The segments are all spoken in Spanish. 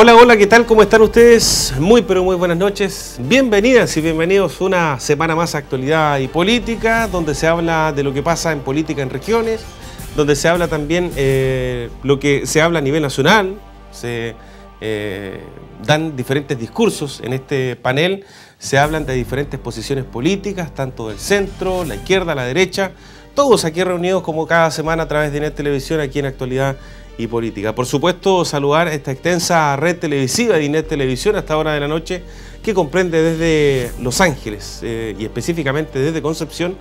Hola, hola, ¿qué tal? ¿Cómo están ustedes? Muy, pero muy buenas noches. Bienvenidas y bienvenidos una semana más a actualidad y política, donde se habla de lo que pasa en política en regiones, donde se habla también eh, lo que se habla a nivel nacional, se eh, dan diferentes discursos en este panel, se hablan de diferentes posiciones políticas, tanto del centro, la izquierda, la derecha, todos aquí reunidos como cada semana a través de Net Televisión aquí en Actualidad y política. Por supuesto, saludar esta extensa red televisiva de Inet Televisión hasta hora de la noche, que comprende desde Los Ángeles eh, y específicamente desde Concepción,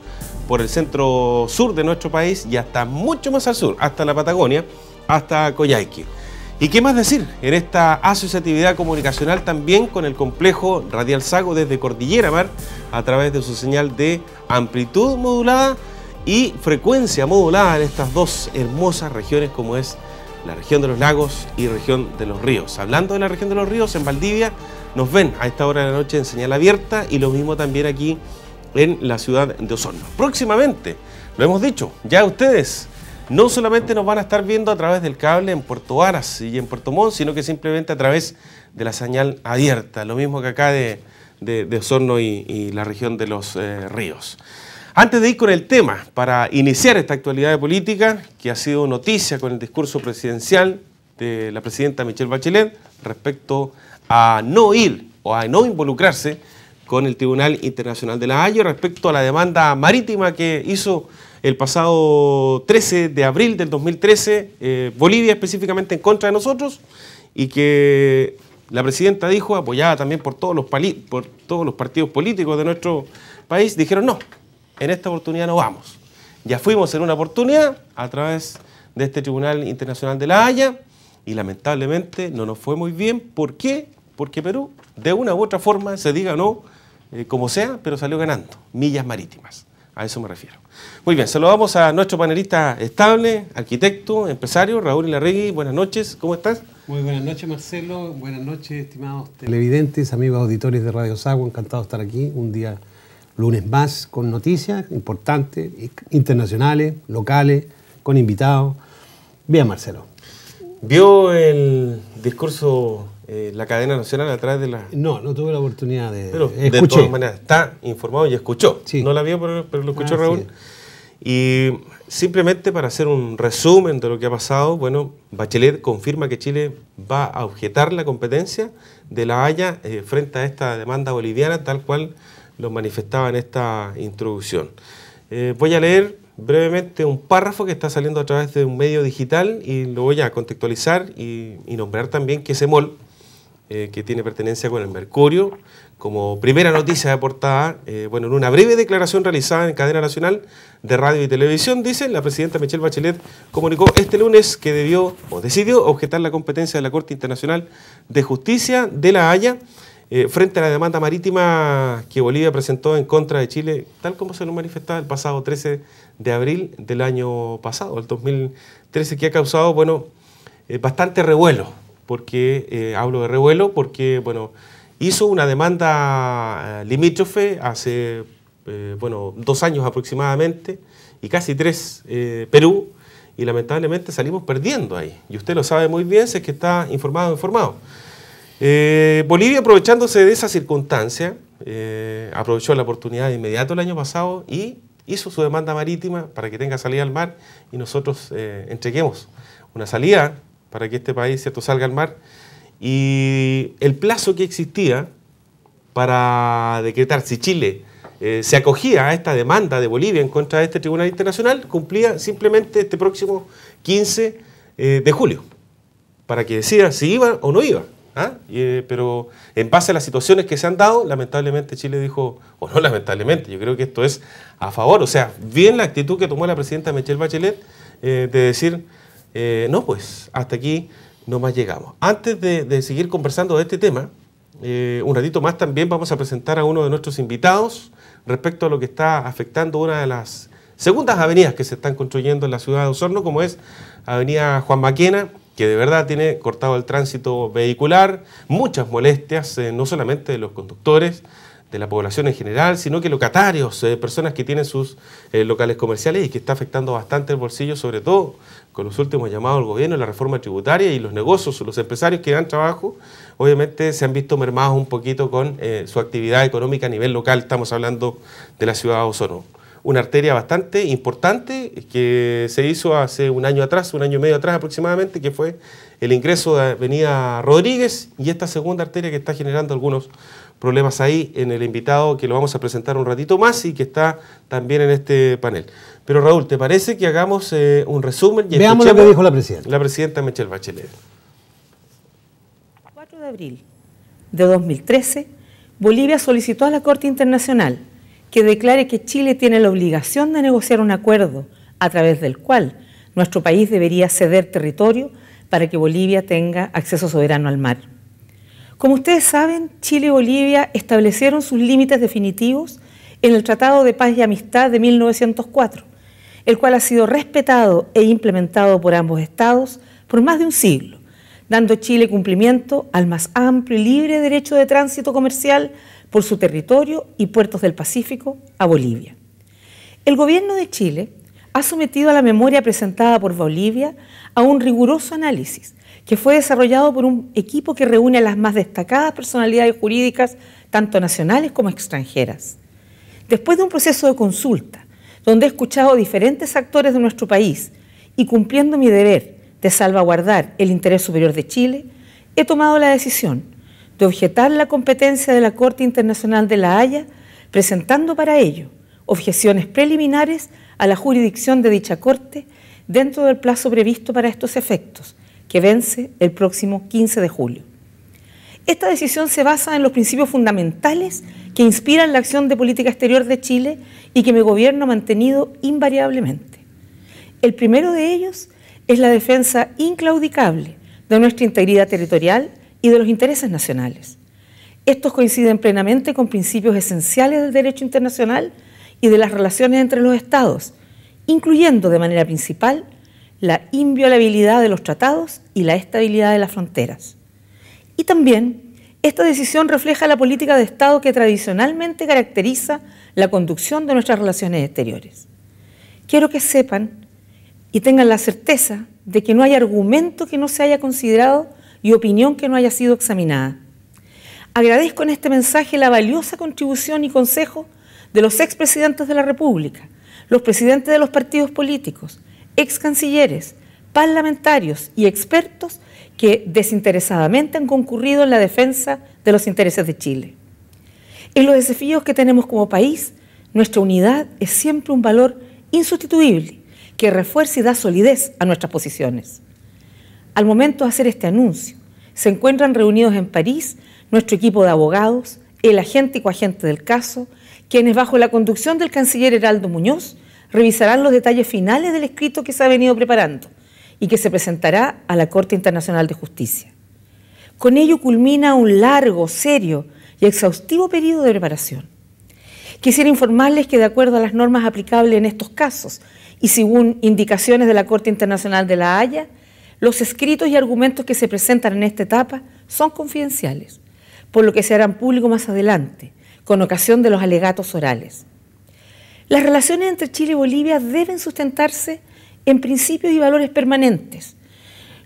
por el centro sur de nuestro país y hasta mucho más al sur, hasta la Patagonia, hasta Coyhaique. ¿Y qué más decir? En esta asociatividad comunicacional también con el complejo Radial Sago desde Cordillera Mar a través de su señal de amplitud modulada y frecuencia modulada en estas dos hermosas regiones como es la región de los lagos y región de los ríos. Hablando de la región de los ríos, en Valdivia nos ven a esta hora de la noche en señal abierta y lo mismo también aquí en la ciudad de Osorno. Próximamente, lo hemos dicho, ya ustedes no solamente nos van a estar viendo a través del cable en Puerto Aras y en Puerto Montt, sino que simplemente a través de la señal abierta, lo mismo que acá de, Osorno y, la región de los eh, ríos. Antes de ir con el tema, para iniciar esta actualidad de política, que ha sido noticia con el discurso presidencial de la presidenta Michelle Bachelet respecto a no ir o a no involucrarse con el Tribunal Internacional de la Haya respecto a la demanda marítima que hizo el pasado 13 de abril del 2013 eh, Bolivia específicamente en contra de nosotros y que la presidenta dijo, apoyada también por todos los, por todos los partidos políticos de nuestro país, dijeron no, en esta oportunidad no vamos. Ya fuimos en una oportunidad a través de este Tribunal Internacional de la Haya y lamentablemente no nos fue muy bien. ¿Por qué? Porque Perú, de una u otra forma, se diga no, eh, como sea, pero salió ganando. Millas marítimas. A eso me refiero. Muy bien, saludamos a nuestro panelista estable, arquitecto, empresario, Raúl Ilarregui. Buenas noches, ¿cómo estás? Muy buenas noches, Marcelo. Buenas noches, estimados televidentes, amigos auditores de Radio Sago. Encantado de estar aquí. Un día lunes más con noticias importantes, internacionales, locales, con invitados. Bien, Marcelo. ¿Vio el discurso eh, la cadena nacional a través de la...? No, no tuve la oportunidad de... Pero de todas maneras está informado y escuchó. No la vio, pero, lo escuchó ah, Raúl. Y simplemente para hacer un resumen de lo que ha pasado, bueno, Bachelet confirma que Chile va a objetar la competencia de la Haya eh, frente a esta demanda boliviana, tal cual lo manifestaba en esta introducción. Eh, voy a leer brevemente un párrafo que está saliendo a través de un medio digital y lo voy a contextualizar y, nombrar también que Semol, MOL, eh, que tiene pertenencia con el Mercurio, como primera noticia de portada, eh, bueno, en una breve declaración realizada en cadena nacional de radio y televisión, dice, la presidenta Michelle Bachelet comunicó este lunes que debió o decidió objetar la competencia de la Corte Internacional de Justicia de La Haya eh, frente a la demanda marítima que Bolivia presentó en contra de Chile, tal como se lo manifestaba el pasado 13 de abril del año pasado, el 2013, que ha causado, bueno, eh, bastante revuelo, porque eh, hablo de revuelo, porque, bueno, hizo una demanda limítrofe hace, bueno, dos años aproximadamente, y casi tres, Perú, y lamentablemente salimos perdiendo ahí. Y usted lo sabe muy bien, sé que está informado, informado. Eh, Bolivia, aprovechándose de esa circunstancia, eh, aprovechó la oportunidad de inmediato el año pasado y hizo su demanda marítima para que tenga salida al mar y nosotros eh, entreguemos una salida para que este país ¿cierto? salga al mar. Y el plazo que existía para decretar si Chile se acogía a esta demanda de Bolivia en contra de este Tribunal Internacional cumplía simplemente este próximo 15 de julio, para que decida si iba o no iba. ¿Ah? Eh, pero en base a las situaciones que se han dado, lamentablemente Chile dijo, o no lamentablemente, yo creo que esto es a favor, o sea, bien la actitud que tomó la presidenta Michelle Bachelet eh, de decir, eh, no, pues hasta aquí no más llegamos. Antes de, de seguir conversando de este tema, un ratito más también vamos a presentar a uno de nuestros invitados respecto a lo que está afectando una de las segundas avenidas que se están construyendo en la ciudad de Osorno, como es Avenida Juan Maquena que de verdad tiene cortado el tránsito vehicular, muchas molestias, eh, no solamente de los conductores, de la población en general, sino que locatarios, eh, personas que tienen sus eh, locales comerciales y que está afectando bastante el bolsillo, sobre todo con los últimos llamados al gobierno, la reforma tributaria y los negocios, los empresarios que dan trabajo, obviamente se han visto mermados un poquito con su actividad económica a nivel local, estamos hablando de la ciudad de Osorno una arteria bastante importante que se hizo hace un año atrás, un año y medio atrás aproximadamente, que fue el ingreso de Avenida Rodríguez y esta segunda arteria que está generando algunos problemas ahí en el invitado que lo vamos a presentar un ratito más y que está también en este panel. Pero Raúl, ¿te parece que hagamos eh, un resumen? Veamos lo que dijo la presidenta. La presidenta Michelle Bachelet. 4 de abril de 2013, Bolivia solicitó a la Corte Internacional que declare que Chile tiene la obligación de negociar un acuerdo a través del cual nuestro país debería ceder territorio para que Bolivia tenga acceso soberano al mar. Como ustedes saben, Chile y Bolivia establecieron sus límites definitivos en el Tratado de Paz y Amistad de 1904, el cual ha sido respetado e implementado por ambos estados por más de un siglo, dando Chile cumplimiento al más amplio y libre derecho de tránsito comercial por su territorio y puertos del Pacífico a Bolivia. El gobierno de Chile ha sometido a la memoria presentada por Bolivia a un riguroso análisis que fue desarrollado por un equipo que reúne a las más destacadas personalidades jurídicas, tanto nacionales como extranjeras. Después de un proceso de consulta, donde he escuchado a diferentes actores de nuestro país y cumpliendo mi deber de salvaguardar el interés superior de Chile, he tomado la decisión de objetar la competencia de la Corte Internacional de la Haya, presentando para ello objeciones preliminares a la jurisdicción de dicha Corte dentro del plazo previsto para estos efectos, que vence el próximo 15 de julio. Esta decisión se basa en los principios fundamentales que inspiran la acción de política exterior de Chile y que mi gobierno ha mantenido invariablemente. El primero de ellos es la defensa inclaudicable de nuestra integridad territorial y de los intereses nacionales. Estos coinciden plenamente con principios esenciales del derecho internacional y de las relaciones entre los Estados, incluyendo de manera principal la inviolabilidad de los tratados y la estabilidad de las fronteras. Y también, esta decisión refleja la política de Estado que tradicionalmente caracteriza la conducción de nuestras relaciones exteriores. Quiero que sepan y tengan la certeza de que no hay argumento que no se haya considerado y opinión que no haya sido examinada. Agradezco en este mensaje la valiosa contribución y consejo de los expresidentes de la República, los presidentes de los partidos políticos, ex cancilleres, parlamentarios y expertos que desinteresadamente han concurrido en la defensa de los intereses de Chile. En los desafíos que tenemos como país, nuestra unidad es siempre un valor insustituible que refuerza y da solidez a nuestras posiciones. Al momento de hacer este anuncio, se encuentran reunidos en París nuestro equipo de abogados, el agente y coagente del caso, quienes bajo la conducción del canciller Heraldo Muñoz revisarán los detalles finales del escrito que se ha venido preparando y que se presentará a la Corte Internacional de Justicia. Con ello culmina un largo, serio y exhaustivo periodo de preparación. Quisiera informarles que de acuerdo a las normas aplicables en estos casos y según indicaciones de la Corte Internacional de la Haya, los escritos y argumentos que se presentan en esta etapa son confidenciales, por lo que se harán público más adelante, con ocasión de los alegatos orales. Las relaciones entre Chile y Bolivia deben sustentarse en principios y valores permanentes,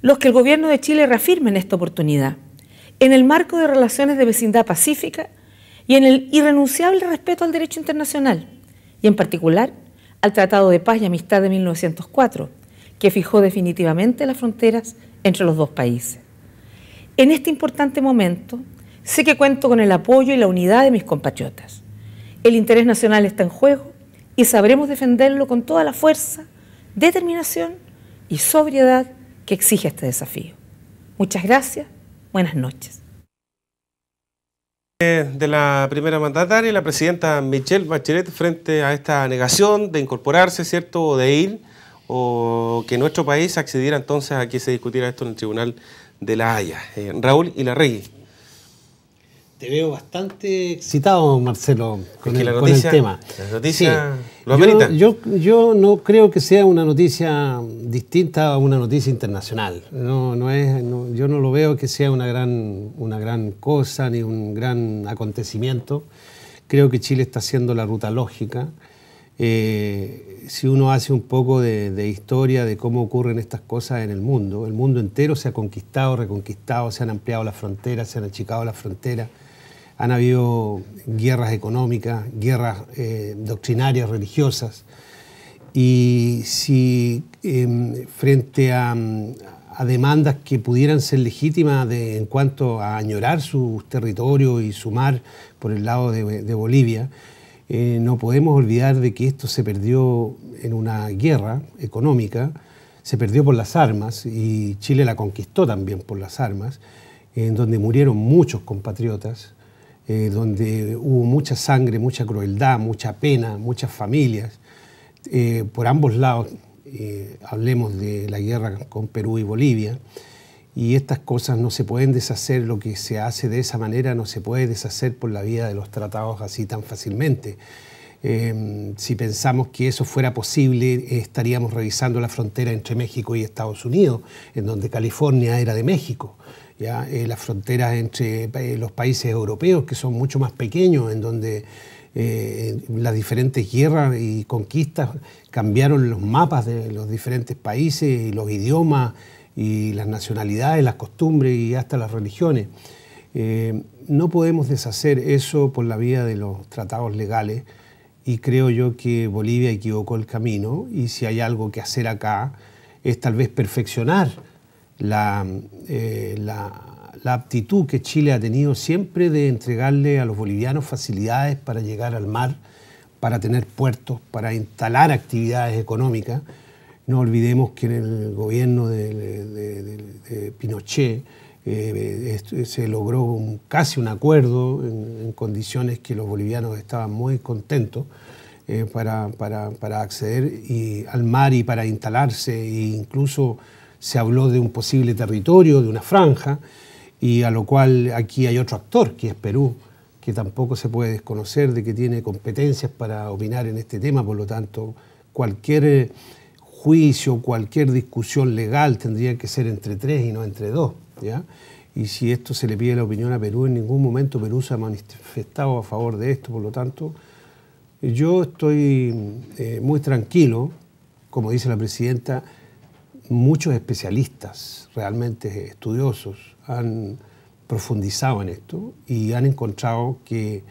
los que el gobierno de Chile reafirma en esta oportunidad, en el marco de relaciones de vecindad pacífica y en el irrenunciable respeto al derecho internacional, y en particular al Tratado de Paz y Amistad de 1904 que fijó definitivamente las fronteras entre los dos países. En este importante momento, sé que cuento con el apoyo y la unidad de mis compatriotas. El interés nacional está en juego y sabremos defenderlo con toda la fuerza, determinación y sobriedad que exige este desafío. Muchas gracias, buenas noches. Eh, de la primera mandataria, la presidenta Michelle Bachelet, frente a esta negación de incorporarse, ¿cierto?, de ir o que nuestro país accediera entonces a que se discutiera esto en el Tribunal de la Haya. Eh, Raúl y la Rey. Te veo bastante excitado, Marcelo, con, el, tema. La noticia Yo, no creo que sea una noticia distinta a una noticia internacional. No, es, yo no lo veo que sea una gran, una gran cosa ni un gran acontecimiento. Creo que Chile está haciendo la ruta lógica. Eh, si uno hace un poco de, historia de cómo ocurren estas cosas en el mundo, el mundo entero se ha conquistado, reconquistado, se han ampliado las fronteras, se han achicado las fronteras, han habido guerras económicas, guerras eh, doctrinarias, religiosas. Y si em, frente a, demandas que pudieran ser legítimas en cuanto a añorar sus territorios y su mar por el lado de Bolivia, eh, no podemos olvidar de que esto se perdió en una guerra económica, se perdió por las armas y Chile la conquistó también por las armas, en donde murieron muchos compatriotas, eh, donde hubo mucha sangre, mucha crueldad, mucha pena, muchas familias, eh, por ambos lados, hablemos de la guerra con Perú y Bolivia y estas cosas no se pueden deshacer, lo que se hace de esa manera no se puede deshacer por la vía de los tratados así tan fácilmente. Em, si pensamos que eso fuera posible, estaríamos revisando la frontera entre México y Estados Unidos, en donde California era de México. ¿ya? Eh, las fronteras entre eh, los países europeos, que son mucho más pequeños, en donde eh, las diferentes guerras y conquistas cambiaron los mapas de los diferentes países y los idiomas y las nacionalidades, las costumbres y hasta las religiones. Eh, no podemos deshacer eso por la vía de los tratados legales y creo yo que Bolivia equivocó el camino y si hay algo que hacer acá es tal vez perfeccionar la, eh, la aptitud que Chile ha tenido siempre de entregarle a los bolivianos facilidades para llegar al mar, para tener puertos, para instalar actividades económicas no olvidemos que en el gobierno de, Pinochet eh, se logró casi un acuerdo en, condiciones que los bolivianos estaban muy contentos eh, para, para, acceder y, al mar y para instalarse e incluso se habló de un posible territorio, de una franja, y a lo cual aquí hay otro actor, que es Perú, que tampoco se puede desconocer de que tiene competencias para opinar en este tema, por lo tanto, cualquier juicio, cualquier discusión legal tendría que ser entre tres y no entre dos. ¿ya? Y si esto se le pide la opinión a Perú, en ningún momento Perú se ha manifestado a favor de esto. Por lo tanto, yo estoy eh, muy tranquilo, como dice la presidenta, muchos especialistas realmente estudiosos han profundizado en esto y han encontrado que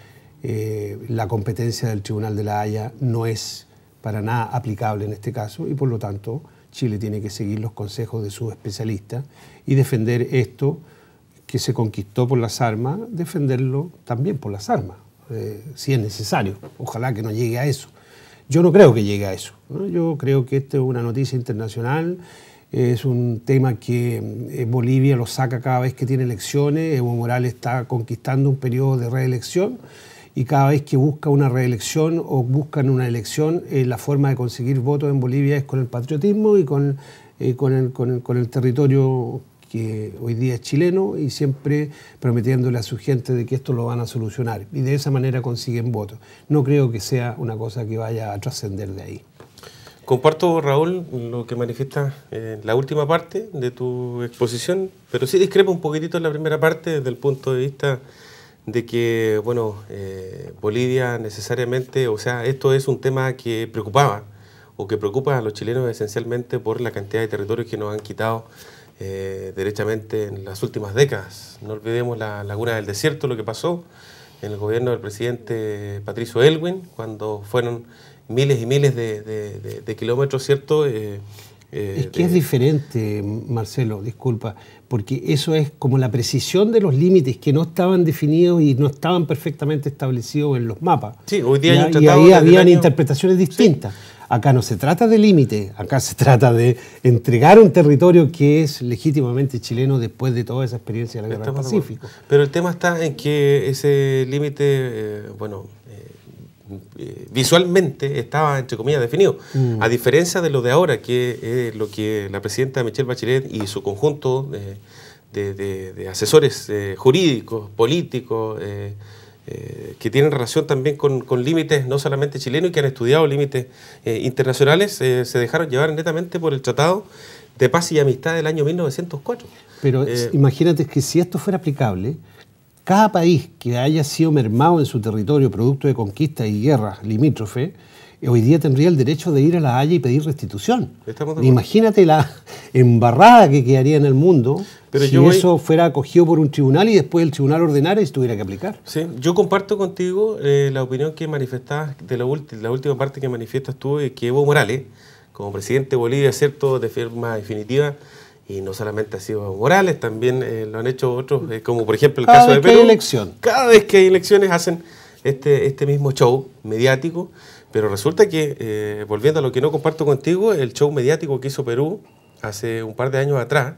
eh, la competencia del Tribunal de la Haya no es para nada aplicable en este caso y por lo tanto Chile tiene que seguir los consejos de sus especialistas y defender esto que se conquistó por las armas, defenderlo también por las armas, eh, si es necesario. Ojalá que no llegue a eso. Yo no creo que llegue a eso. Yo creo que esto es una noticia internacional, es un tema que eh, Bolivia lo saca cada vez que tiene elecciones, Evo Morales está conquistando un periodo de reelección y cada vez que busca una reelección o buscan una elección, eh, la forma de conseguir votos en Bolivia es con el patriotismo y con, eh, con, el, territorio que hoy día es chileno y siempre prometiéndole a su gente de que esto lo van a solucionar. Y de esa manera consiguen votos. No creo que sea una cosa que vaya a trascender de ahí. Comparto, Raúl, lo que manifiesta en eh, la última parte de tu exposición, pero sí discrepo un poquitito en la primera parte desde el punto de vista de que, bueno, eh, Bolivia necesariamente, o sea, esto es un tema que preocupaba o que preocupa a los chilenos esencialmente por la cantidad de territorios que nos han quitado eh, derechamente en las últimas décadas. No olvidemos la Laguna del Desierto, lo que pasó en el gobierno del presidente Patricio Elwin, cuando fueron miles y miles de, kilómetros, ¿cierto?, eh, eh, es que es diferente, Marcelo, disculpa, porque eso es como la precisión de los límites que no estaban definidos y no estaban perfectamente establecidos en los mapas. Sí, hoy día hay Y ahí habían interpretaciones distintas. Acá no se trata de límite, acá se trata de entregar un territorio que es legítimamente chileno después de toda esa experiencia de la guerra del Pacífico. Pero el tema está en que ese límite, eh, bueno, eh, visualmente estaba, entre comillas, definido. Mm. A diferencia de lo de ahora, que es lo que la presidenta Michelle Bachelet y su conjunto de, asesores eh, jurídicos, políticos, eh, que tienen relación también con, con, límites no solamente chilenos y que han estudiado límites internacionales, se dejaron llevar netamente por el Tratado de Paz y Amistad del año 1904. Pero imagínate que si esto fuera aplicable, cada país que haya sido mermado en su territorio producto de conquistas y guerras limítrofe, hoy día tendría el derecho de ir a La Haya y pedir restitución. Imagínate la embarrada que quedaría en el mundo si eso fuera acogido por un tribunal y después el tribunal ordenara y se tuviera que aplicar. Sí, yo comparto contigo eh, la opinión que manifestabas de la, la última parte que manifiestas tú, de que Evo Morales, como presidente de Bolivia, ¿cierto?, de firma definitiva, y no solamente ha sido Morales, también eh, lo han hecho otros, eh, como por ejemplo el caso de Perú. Que hay elección. Cada vez que hay elecciones hacen este, este mismo show mediático, pero resulta que, eh, volviendo a lo que no comparto contigo, el show mediático que hizo Perú hace un par de años atrás,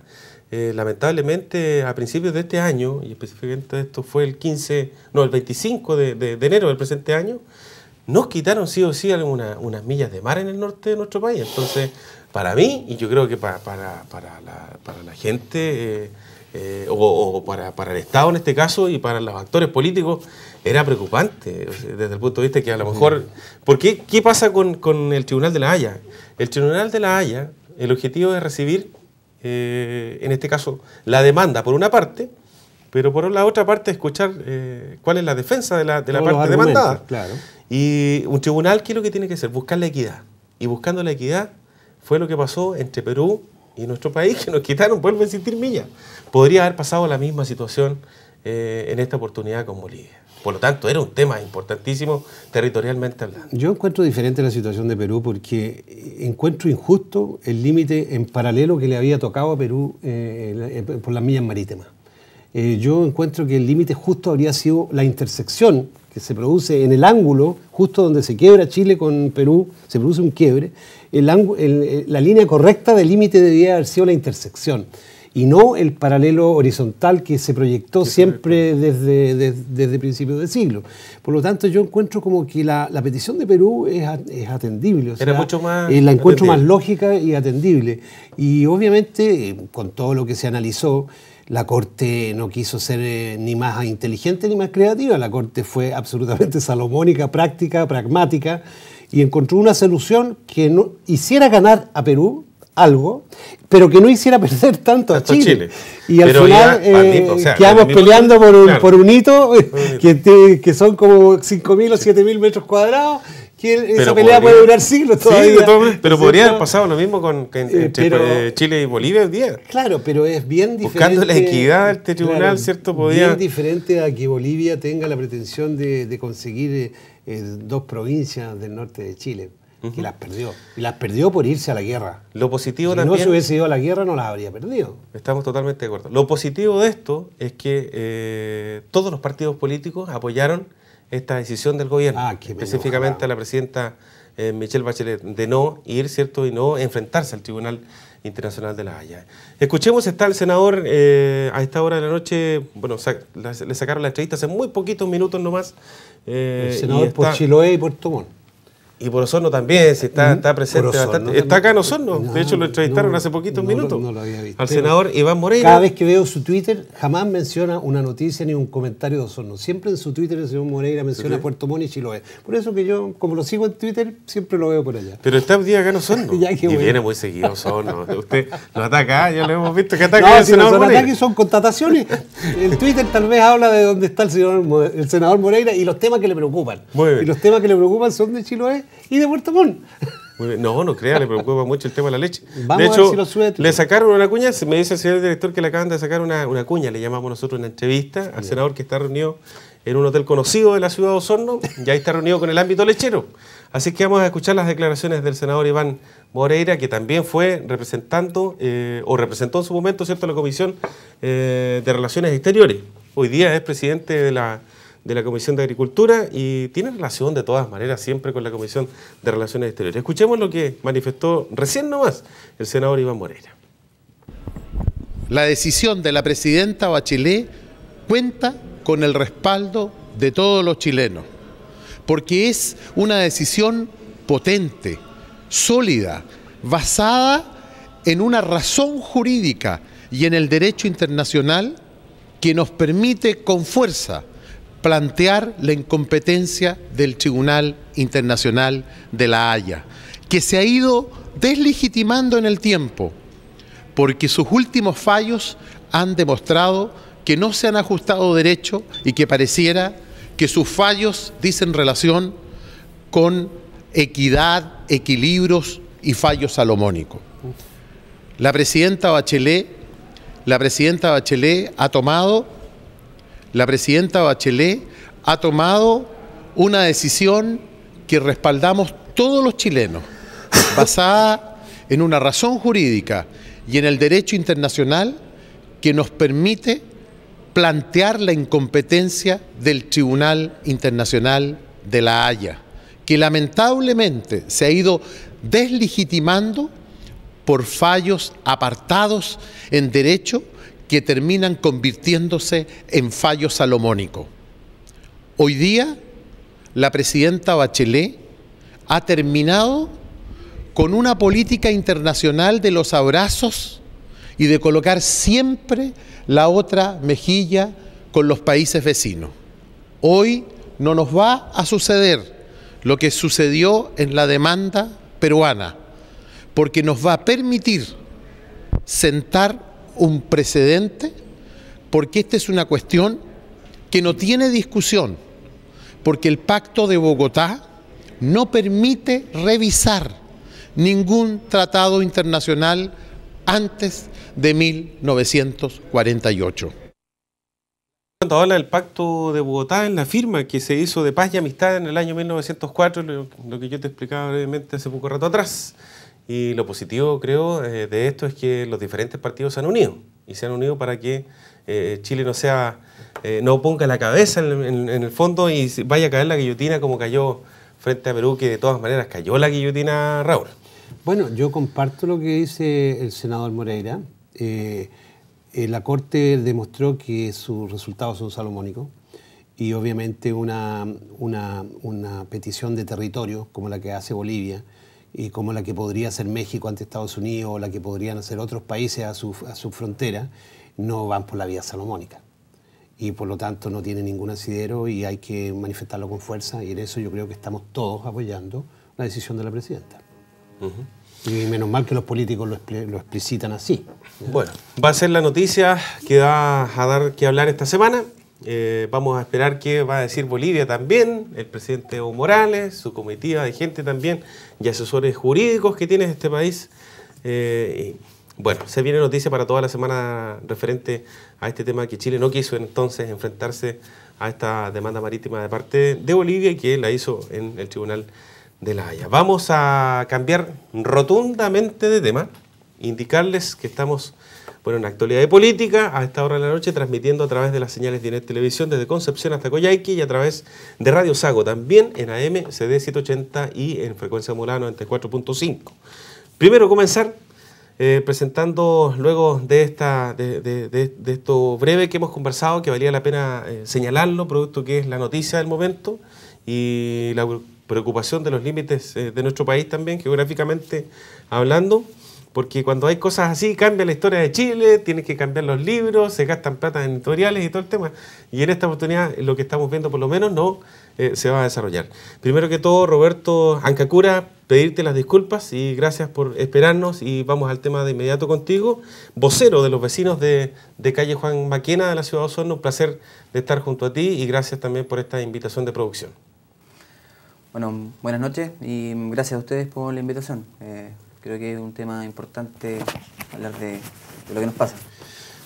lamentablemente a principios de este año, y específicamente esto fue el 15, no, el 25 de, de, enero del presente año, nos quitaron sí o sí algunas unas millas de mar en el norte de nuestro país. Entonces, para mí, y yo creo que para, la, para la, gente, eh, eh, o, para, el Estado en este caso, y para los actores políticos, era preocupante desde el punto de vista que a lo mejor... Porque, ¿qué pasa con, el Tribunal de la Haya? El Tribunal de la Haya, el objetivo es recibir, eh, en este caso, la demanda por una parte, pero por la otra parte escuchar cuál es la defensa de la, parte demandada. Claro. Y un tribunal, ¿qué es lo que tiene que hacer? Buscar la equidad. Y buscando la equidad, fue lo que pasó entre Perú y nuestro país, que nos quitaron, vuelvo a insistir, millas. Podría haber pasado la misma situación eh, en esta oportunidad con Bolivia. Por lo tanto, era un tema importantísimo territorialmente hablando. Yo encuentro diferente la situación de Perú porque eh, encuentro injusto el límite en paralelo que le había tocado a Perú eh, por las millas marítimas. yo encuentro que el límite justo habría sido la intersección que se produce en el ángulo, justo donde se quiebra Chile con Perú, se produce un quiebre, eh, la línea correcta del límite debía haber sido la intersección y no el paralelo horizontal que se proyectó siempre desde, desde, principios del siglo. Por lo tanto, yo encuentro como que la, petición de Perú es, atendible. mucho más eh, la encuentro más lógica y atendible. Y obviamente, eh, con todo lo que se analizó, la Corte no quiso ser ni más inteligente ni más creativa. La Corte fue absolutamente salomónica, práctica, pragmática y encontró una solución que no hiciera ganar a Perú algo, pero que no hiciera perder tanto a Chile. Y al final eh, quedamos peleando por un, por un hito que, son como 5.000 o 7.000 metros cuadrados. Que esa pelea puede durar siglos todavía. pero podría haber pasado lo mismo con, entre, eh, eh, Chile y Bolivia hoy día. Claro, pero es bien diferente. Buscando la equidad del tribunal, ¿cierto? Bien diferente a que Bolivia tenga la pretensión de conseguir dos provincias del norte de Chile, que las perdió. Y las perdió por irse a la guerra. Lo positivo si no se hubiese ido a la guerra, no las habría perdido. Estamos totalmente de acuerdo. Lo positivo de esto es que eh, todos los partidos políticos apoyaron esta decisión del gobierno, ah, específicamente a la presidenta eh, Michelle Bachelet, de no ir, ¿cierto? Y no enfrentarse al Tribunal Internacional de la Haya. Escuchemos, está el senador eh, a esta hora de la noche, bueno, le sacaron la entrevista hace muy poquitos minutos nomás. Eh, el senador y Puerto Montt. Y por Osorno también, si está, está presente Está acá en Osorno, de hecho lo entrevistaron hace poquito, minutos al senador Iván Moreira. Cada vez que veo su Twitter, jamás menciona una noticia ni un comentario de Osorno. Siempre en su Twitter el señor Moreira menciona Puerto Montt y Chiloé. Por eso que yo, como lo sigo en Twitter, siempre lo veo por allá. Pero está un día acá en Osorno. y viene muy seguido Osorno. Usted lo ataca, ya lo hemos visto que ataca el senador Moreira. son contrataciones. El Twitter tal vez habla de dónde está el, señor, el senador Moreira y los temas que le preocupan. Y los temas que le preocupan son de Chiloé y de Puerto Montt. No, no crea, le preocupa mucho el tema de la leche. de hecho, le sacaron una cuña, me dice el señor director que le acaban de sacar una, cuña, le llamamos nosotros una entrevista al senador que está reunido en un hotel conocido de la ciudad de Osorno, ya está reunido con el ámbito lechero. Así que vamos a escuchar las declaraciones del senador Iván Moreira, que también fue representando eh, o representó en su momento, ¿cierto?, la Comisión eh, de Relaciones Exteriores. Hoy día es presidente de la de la Comisión de Agricultura y tiene relación de todas maneras siempre con la Comisión de Relaciones Exteriores. Escuchemos lo que manifestó recién nomás el senador Iván Moreira. La decisión de la presidenta Bachelet cuenta con el respaldo de todos los chilenos, porque es una decisión potente, sólida, basada en una razón jurídica y en el derecho internacional que nos permite con fuerza plantear la incompetencia del Tribunal Internacional de la Haya, que se ha ido deslegitimando en el tiempo, porque sus últimos fallos han demostrado que no se han ajustado derecho y que pareciera que sus fallos dicen relación con equidad, equilibrios y fallos salomónicos. La presidenta Bachelet, la presidenta Bachelet ha tomado la presidenta Bachelet ha tomado una decisión que respaldamos todos los chilenos, basada en una razón jurídica y en el derecho internacional que nos permite plantear la incompetencia del Tribunal Internacional de la Haya, que lamentablemente se ha ido deslegitimando por fallos apartados en derecho que terminan convirtiéndose en fallo salomónico. Hoy día, la presidenta Bachelet ha terminado con una política internacional de los abrazos y de colocar siempre la otra mejilla con los países vecinos. Hoy no nos va a suceder lo que sucedió en la demanda peruana, porque nos va a permitir sentar un precedente porque esta es una cuestión que no tiene discusión, porque el pacto de Bogotá no permite revisar ningún tratado internacional antes de 1948. Cuando habla del Pacto de Bogotá, en la firma que se hizo de paz y amistad en el año 1904, lo, que yo te explicaba brevemente hace poco rato atrás, y lo positivo, creo, eh, de esto es que los diferentes partidos se han unido y se han unido para que eh, Chile no sea, eh, no ponga la cabeza en, el fondo y vaya a caer la guillotina como cayó frente a Perú, que de todas maneras cayó la guillotina Raúl. Bueno, yo comparto lo que dice el senador Moreira. la Corte demostró que sus resultados son salomónicos y obviamente una, una petición de territorio como la que hace Bolivia y eh, como la que podría ser México ante Estados Unidos o la que podrían hacer otros países a su, a frontera, no van por la vía salomónica. Y por lo tanto no tiene ningún asidero y hay que manifestarlo con fuerza y en eso yo creo que estamos todos apoyando la decisión de la presidenta. Y menos mal que los políticos lo, explicitan así. Bueno, va a ser la noticia que da a dar que hablar esta semana. Eh, vamos a esperar qué va a decir Bolivia también, el presidente Evo Morales, su comitiva de gente también y asesores jurídicos que tiene este país. Eh, bueno, se viene noticia para toda la semana referente a este tema que Chile no quiso entonces enfrentarse a esta demanda marítima de parte de Bolivia y que la hizo en el Tribunal de la Haya. Vamos a cambiar rotundamente de tema, indicarles que estamos bueno, en Actualidad de Política, a esta hora de la noche, transmitiendo a través de las señales de Inet Televisión desde Concepción hasta Coyhaique y a través de Radio Sago, también en AM, CD 780 y en frecuencia modulada 94.5. Primero comenzar eh, presentando luego de, esta, de, esto breve que hemos conversado, que valía la pena eh, señalarlo, producto que es la noticia del momento y la preocupación de los límites eh, de nuestro país también, geográficamente hablando porque cuando hay cosas así, cambia la historia de Chile, tienes que cambiar los libros, se gastan plata en editoriales y todo el tema. Y en esta oportunidad, lo que estamos viendo por lo menos, no eh, se va a desarrollar. Primero que todo, Roberto Ancacura, pedirte las disculpas y gracias por esperarnos y vamos al tema de inmediato contigo. Vocero de los vecinos de, calle Juan Maquena de la ciudad de Osorno, un placer de estar junto a ti y gracias también por esta invitación de producción. Bueno, buenas noches y gracias a ustedes por la invitación. Eh, creo que es un tema importante hablar de, lo que nos pasa.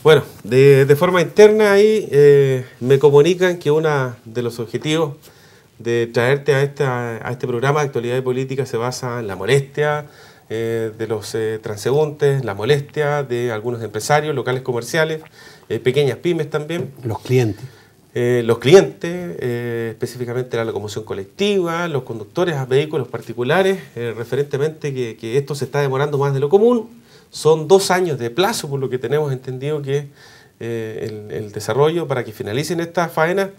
Bueno, de, forma interna ahí eh, me comunican que uno de los objetivos de traerte a, esta, a este programa de actualidad y política se basa en la molestia eh, de los eh, transeúntes, la molestia de algunos empresarios, locales comerciales, pequeñas pymes también. Los clientes. Eh, los clientes, eh, específicamente la locomoción colectiva, los conductores a vehículos particulares, eh, referentemente que, esto se está demorando más de lo común. Son dos años de plazo, por lo que tenemos entendido que el, el, desarrollo para que finalicen estas faena,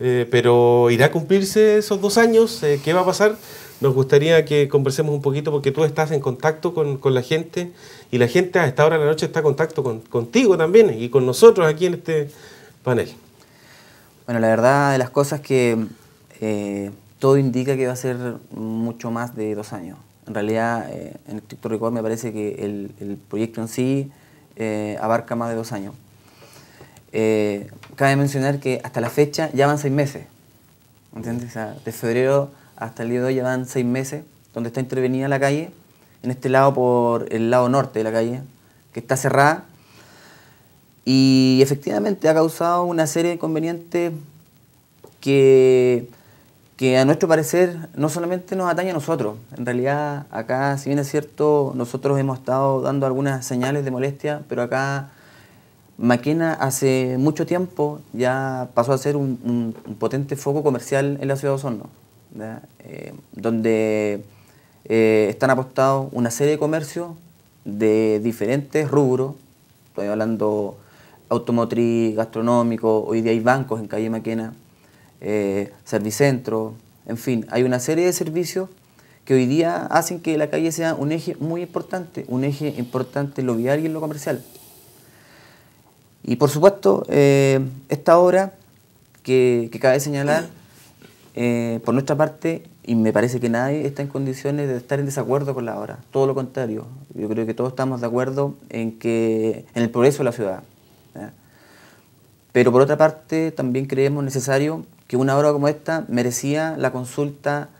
pero irá a cumplirse esos dos años. ¿Qué va a pasar? Nos gustaría que conversemos un poquito porque tú estás en contacto con, la gente y la gente a esta hora de la noche está en contacto contigo también y con nosotros aquí en este panel. Bueno, la verdad de las cosas que eh, todo indica que va a ser mucho más de dos años. En realidad, en eh, en estricto Record me parece que el, proyecto en sí eh, abarca más de dos años. cabe mencionar que hasta la fecha ya van seis meses. ¿Entiendes? de febrero hasta el día de hoy ya van seis meses donde está intervenida la calle, en este lado por el lado norte de la calle, que está cerrada y efectivamente ha causado una serie de inconvenientes que, que a nuestro parecer no solamente nos atañe a nosotros. En realidad acá, si bien es cierto, nosotros hemos estado dando algunas señales de molestia, pero acá Maquena hace mucho tiempo ya pasó a ser un, potente foco comercial en la ciudad de Osorno, eh, donde eh, están apostados una serie de comercios de diferentes rubros, estoy hablando automotriz, gastronómico, hoy día hay bancos en Calle Maquena, eh, servicentro, en fin, hay una serie de servicios que hoy día hacen que la calle sea un eje muy importante, un eje importante en lo vial y en lo comercial. Y por supuesto, eh, esta obra que, cabe señalar, eh, por nuestra parte, y me parece que nadie está en condiciones de estar en desacuerdo con la obra, todo lo contrario, yo creo que todos estamos de acuerdo en, que, en el progreso de la ciudad pero por otra parte, también creemos necesario que una obra como esta merecía la consulta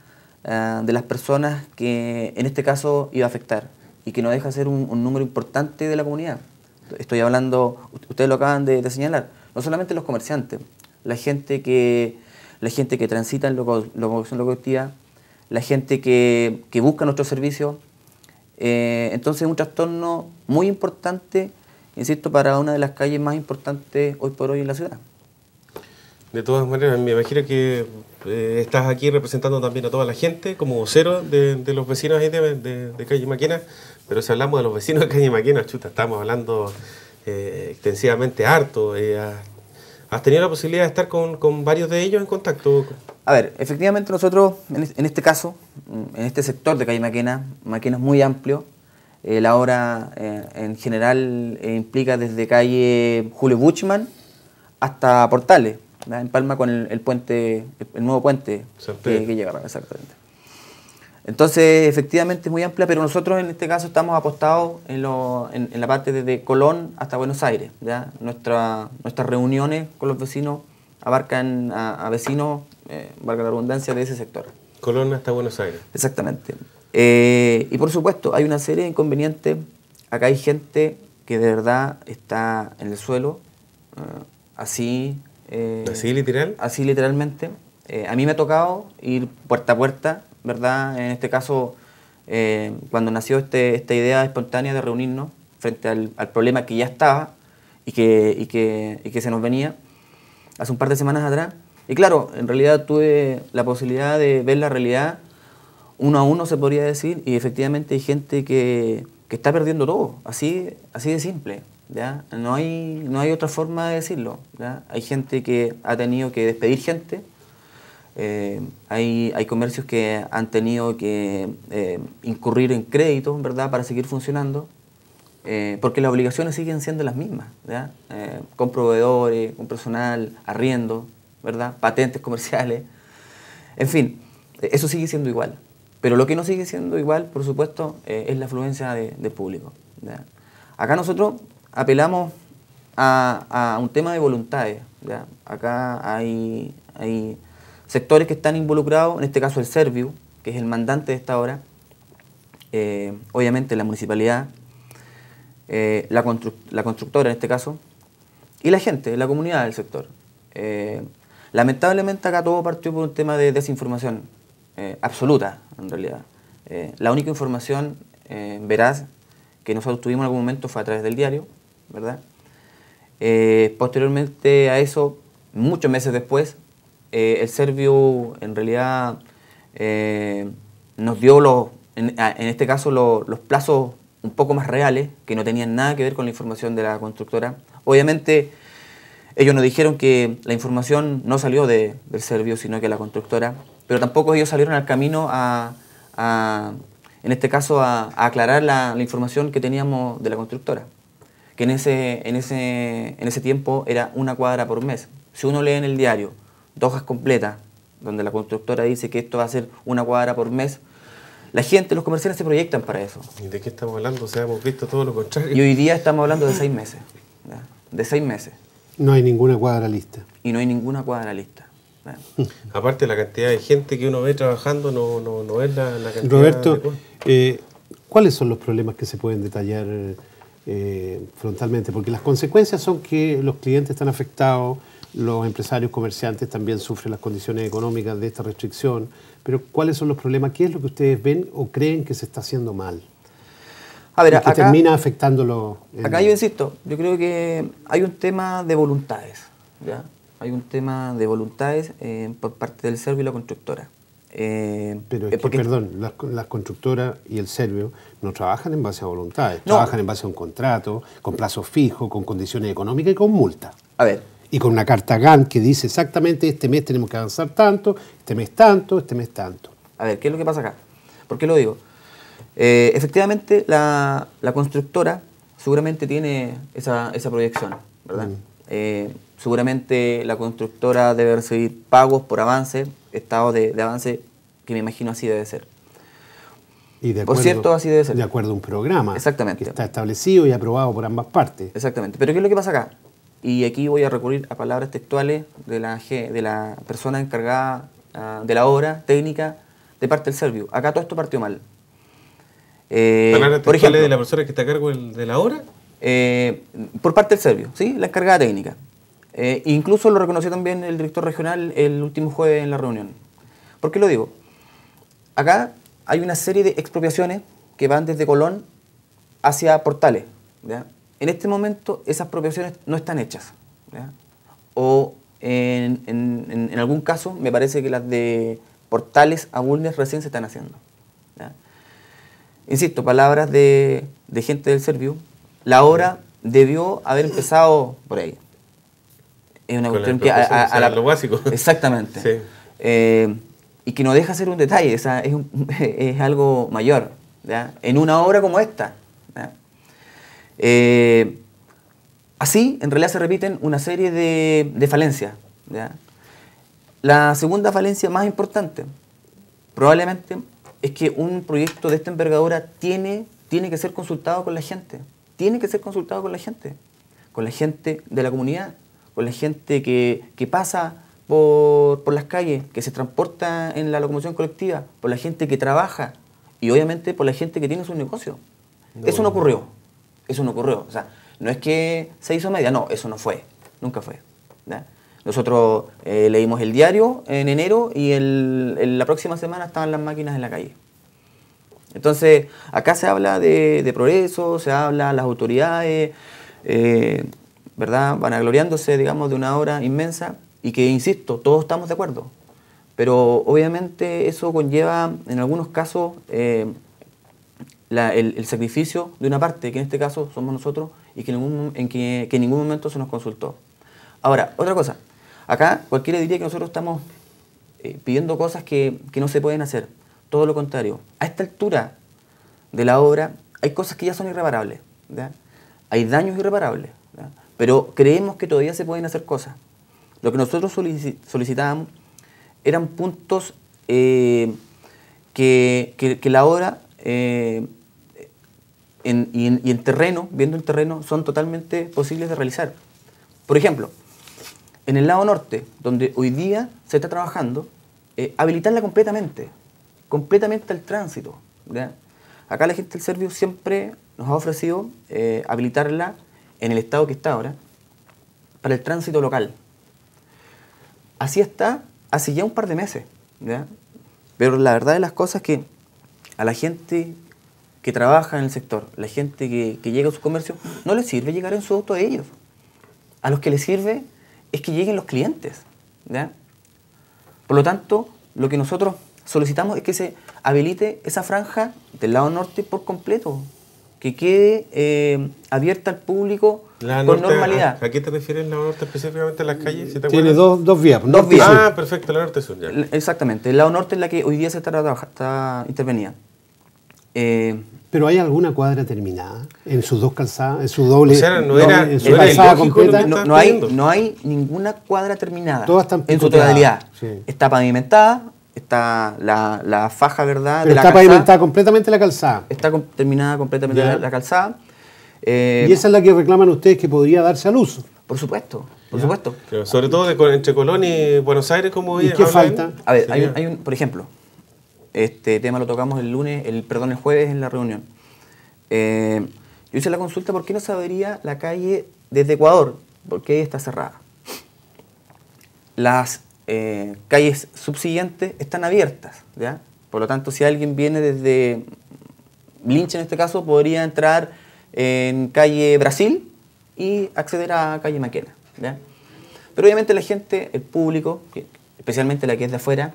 eh, de las personas que en este caso iba a afectar y que no deja ser un, número importante de la comunidad. Estoy hablando, ustedes lo acaban de, señalar, no solamente los comerciantes, la gente que, la gente que transita en locomoción locomotiva, la gente que, busca nuestros servicios. Eh, entonces es un trastorno muy importante insisto, para una de las calles más importantes hoy por hoy en la ciudad. De todas maneras, me imagino que eh, estás aquí representando también a toda la gente como vocero de, los vecinos de, Calle Maquena, pero si hablamos de los vecinos de Calle Maquena, chuta, estamos hablando eh, extensivamente harto. Eh, ¿Has tenido la posibilidad de estar con, con, varios de ellos en contacto? A ver, efectivamente nosotros, en, este caso, en este sector de Calle Maquena, Maquena es muy amplio, la obra eh, en general eh, implica desde calle Julio Buchman hasta Portales, en Palma con el, puente, el, nuevo puente que, que, exactamente. Entonces, efectivamente es muy amplia, pero nosotros en este caso estamos apostados en, la parte desde Colón hasta Buenos Aires. nuestras reuniones con los vecinos abarcan a, vecinos, eh, valga la abundancia, de ese sector. Colón hasta Buenos Aires. Exactamente. Eh, y por supuesto, hay una serie de inconvenientes. Acá hay gente que de verdad está en el suelo, eh, así. Eh, ¿Así literal? Así literalmente. a mí me ha tocado ir puerta a puerta, ¿verdad? En este caso, cuando nació este, esta idea espontánea de reunirnos frente al, al problema que ya estaba y que, y que, y que se nos venía hace un par de semanas atrás. Y claro, en realidad tuve la posibilidad de ver la realidad uno a uno se podría decir, y efectivamente hay gente que, está perdiendo todo, así, así de simple. ¿ya? No, hay, no hay otra forma de decirlo. Hay gente que ha tenido que despedir gente, eh, hay, comercios que han tenido que eh, incurrir en créditos para seguir funcionando, eh, porque las obligaciones siguen siendo las mismas, con proveedores, con personal, arriendo, ¿verdad? patentes comerciales, en fin, eso sigue siendo igual. Pero lo que no sigue siendo igual, por supuesto, eh, es la afluencia de, público. Acá nosotros apelamos a, un tema de voluntades. Acá hay, hay sectores que están involucrados, en este caso el Serviu, que es el mandante de esta obra, eh, obviamente la municipalidad, eh, la, constructora en este caso, y la gente, la comunidad del sector. lamentablemente acá todo partió por un tema de desinformación. Eh, absoluta, en realidad. Eh, la única información verás eh, veraz que nos obtuvimos en algún momento fue a través del diario, ¿verdad? posteriormente a eso, muchos meses después, el serbio en realidad nos dio los, en, este caso los, plazos un poco más reales, que no tenían nada que ver con la información de la constructora. Obviamente, ellos nos dijeron que la información no salió del serbio, sino que la constructora pero tampoco ellos salieron al camino a, en este caso, a, aclarar la, información que teníamos de la constructora, que en ese, en, ese, en ese tiempo era una cuadra por mes. Si uno lee en el diario Dojas hojas completas, donde la constructora dice que esto va a ser una cuadra por mes, la gente, los comerciantes se proyectan para eso. ¿Y de qué estamos hablando? O sea, hemos visto todo lo contrario. Y hoy día estamos hablando de seis meses. De seis meses. No hay ninguna cuadra lista. Y no hay ninguna cuadra lista. Aparte, la cantidad de gente que uno ve trabajando no, no, no es la, la, cantidad. Roberto, eh, ¿cuáles son los problemas que se pueden detallar eh, frontalmente? Porque las consecuencias son que los clientes están afectados, los empresarios comerciantes también sufren las condiciones económicas de esta restricción. Pero, ¿cuáles son los problemas? ¿Qué es lo que ustedes ven o creen que se está haciendo mal? A ver, termina afectándolo. Acá yo insisto, yo creo que hay un tema de voluntades. ¿ya? hay un tema de voluntades eh, por parte del serbio y la constructora. Eh, Pero es eh, perdón, las, constructoras y el serbio no trabajan en base a voluntades, trabajan en base a un contrato, con plazo fijo, con condiciones económicas y con multa. A ver. Y con una carta GAN que dice exactamente este mes tenemos que avanzar tanto, este mes tanto, este mes tanto. A ver, ¿qué es lo que pasa acá? ¿Por qué lo digo? efectivamente, la, constructora seguramente tiene esa, proyección, ¿verdad? Mm seguramente la constructora debe recibir pagos por avance, estado de, avance, que me imagino así debe ser. Y de por cierto, así debe ser. De acuerdo a un programa. Exactamente. Que está establecido y aprobado por ambas partes. Exactamente. Pero ¿qué es lo que pasa acá? Y aquí voy a recurrir a palabras textuales de la, de la persona encargada ah, de la obra técnica de parte del Servio. Acá todo esto partió mal. Eh, ¿Palabras de la persona que está a cargo de la obra? Eh, por parte del Servio, ¿sí? La encargada técnica. Eh, incluso lo reconoció también el director regional el último jueves en la reunión. ¿Por qué lo digo? Acá hay una serie de expropiaciones que van desde Colón hacia Portales. En este momento esas expropiaciones no están hechas. O en, algún caso me parece que las de Portales a Bulnes recién se están haciendo. Insisto, palabras de, gente del Serviu, la obra debió haber empezado por ahí es una cuestión que a, básico. Exactamente. Eh, y que no deja ser un detalle, es, algo mayor, en una obra como esta. Eh, así, en realidad se repiten una serie de, falencias. La segunda falencia más importante, probablemente, es que un proyecto de esta envergadura tiene, tiene que ser consultado con la gente, tiene que ser consultado con la gente, con la gente de la comunidad, por la gente que, pasa por, las calles, que se transporta en la locomoción colectiva, por la gente que trabaja y obviamente por la gente que tiene su negocio. eso no ocurrió, eso no ocurrió. O sea, no es que se hizo media, no, eso no fue, nunca fue. Nosotros eh, leímos el diario en enero y el, la próxima semana estaban las máquinas en la calle. Entonces, acá se habla de, progreso, se habla las autoridades. Eh, ¿verdad? Vanagloriándose, digamos, de una obra inmensa y que, insisto, todos estamos de acuerdo. Pero obviamente eso conlleva, en algunos casos, eh, el, sacrificio de una parte, que en este caso somos nosotros, y que en, ningún, momento se nos consultó. Ahora, otra cosa. Acá cualquiera diría que nosotros estamos eh, pidiendo cosas que, no se pueden hacer. Todo lo contrario. A esta altura de la obra hay cosas que ya son irreparables. Hay daños irreparables. Pero creemos que todavía se pueden hacer cosas. Lo que nosotros solicitábamos eran puntos eh, que, la obra eh, y, en, terreno, viendo el terreno, son totalmente posibles de realizar. Por ejemplo, en el lado norte, donde hoy día se está trabajando, eh, habilitarla completamente, completamente al tránsito. Acá la gente del servicio siempre nos ha ofrecido habilitarla en el estado que está ahora, para el tránsito local. Así está hace ya un par de meses. Pero la verdad de las cosas es que a la gente que trabaja en el sector, la gente que, llega a su comercio, no les sirve llegar en su auto a ellos. A los que les sirve es que lleguen los clientes. Por lo tanto, lo que nosotros solicitamos es que se habilite esa franja del lado norte por completo, que quede eh, abierta al público con normalidad. Ah, ¿A, qué te refieres la norte específicamente a las calles? Tiene dos, dos, vías. Dos vías. Ah, perfecto, la norte sur. Exactamente, el lado norte es la que hoy día se está, está intervenida. Eh, ¿Pero hay alguna cuadra terminada en sus dos calzadas, en su doble, no era, no calzada completa? No, hay, no hay ninguna cuadra terminada Todas están en su totalidad. Está pavimentada, está la, faja, ¿verdad? está pavimentada completamente la calzada. Está terminada completamente la, calzada. y eh, esa es la que reclaman ustedes que podría darse a luz Por supuesto, por supuesto. sobre todo entre Colón y Buenos Aires, como ¿Y qué falta? A ver, hay un, por ejemplo, este tema lo tocamos el lunes, el perdón, el jueves en la reunión. Eh, yo hice la consulta, ¿por qué no se abriría la calle desde Ecuador? Porque está cerrada. Las eh, calles subsiguientes están abiertas. ¿ya? Por lo tanto, si alguien viene desde Lynch, en este caso, podría entrar en calle Brasil y acceder a calle Maquena. Pero obviamente la gente, el público, especialmente la que es de afuera,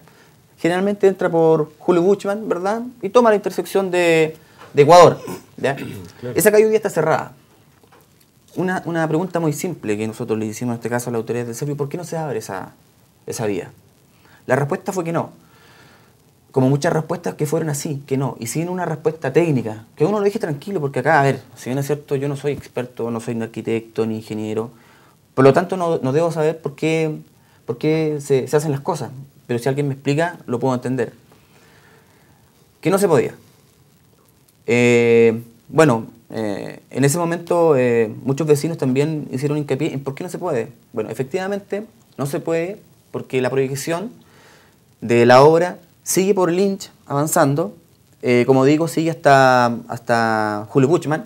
generalmente entra por Julio Buchman, ¿verdad? Y toma la intersección de, Ecuador. Esa calle hoy día está cerrada. Una, pregunta muy simple que nosotros le hicimos en este caso a la autoridad del servicio ¿por qué no se abre esa, esa vía... La respuesta fue que no. Como muchas respuestas que fueron así, que no. Y sin una respuesta técnica, que uno lo deje tranquilo, porque acá, a ver, si bien es cierto, yo no soy experto, no soy ni arquitecto, ni ingeniero. Por lo tanto, no, debo saber por qué, por qué se, hacen las cosas. Pero si alguien me explica, lo puedo entender. Que no se podía. Eh, bueno, eh, en ese momento eh, muchos vecinos también hicieron hincapié en por qué no se puede. Bueno, efectivamente no se puede porque la proyección de la obra sigue por Lynch avanzando, eh, como digo, sigue hasta, hasta Julio Buchman,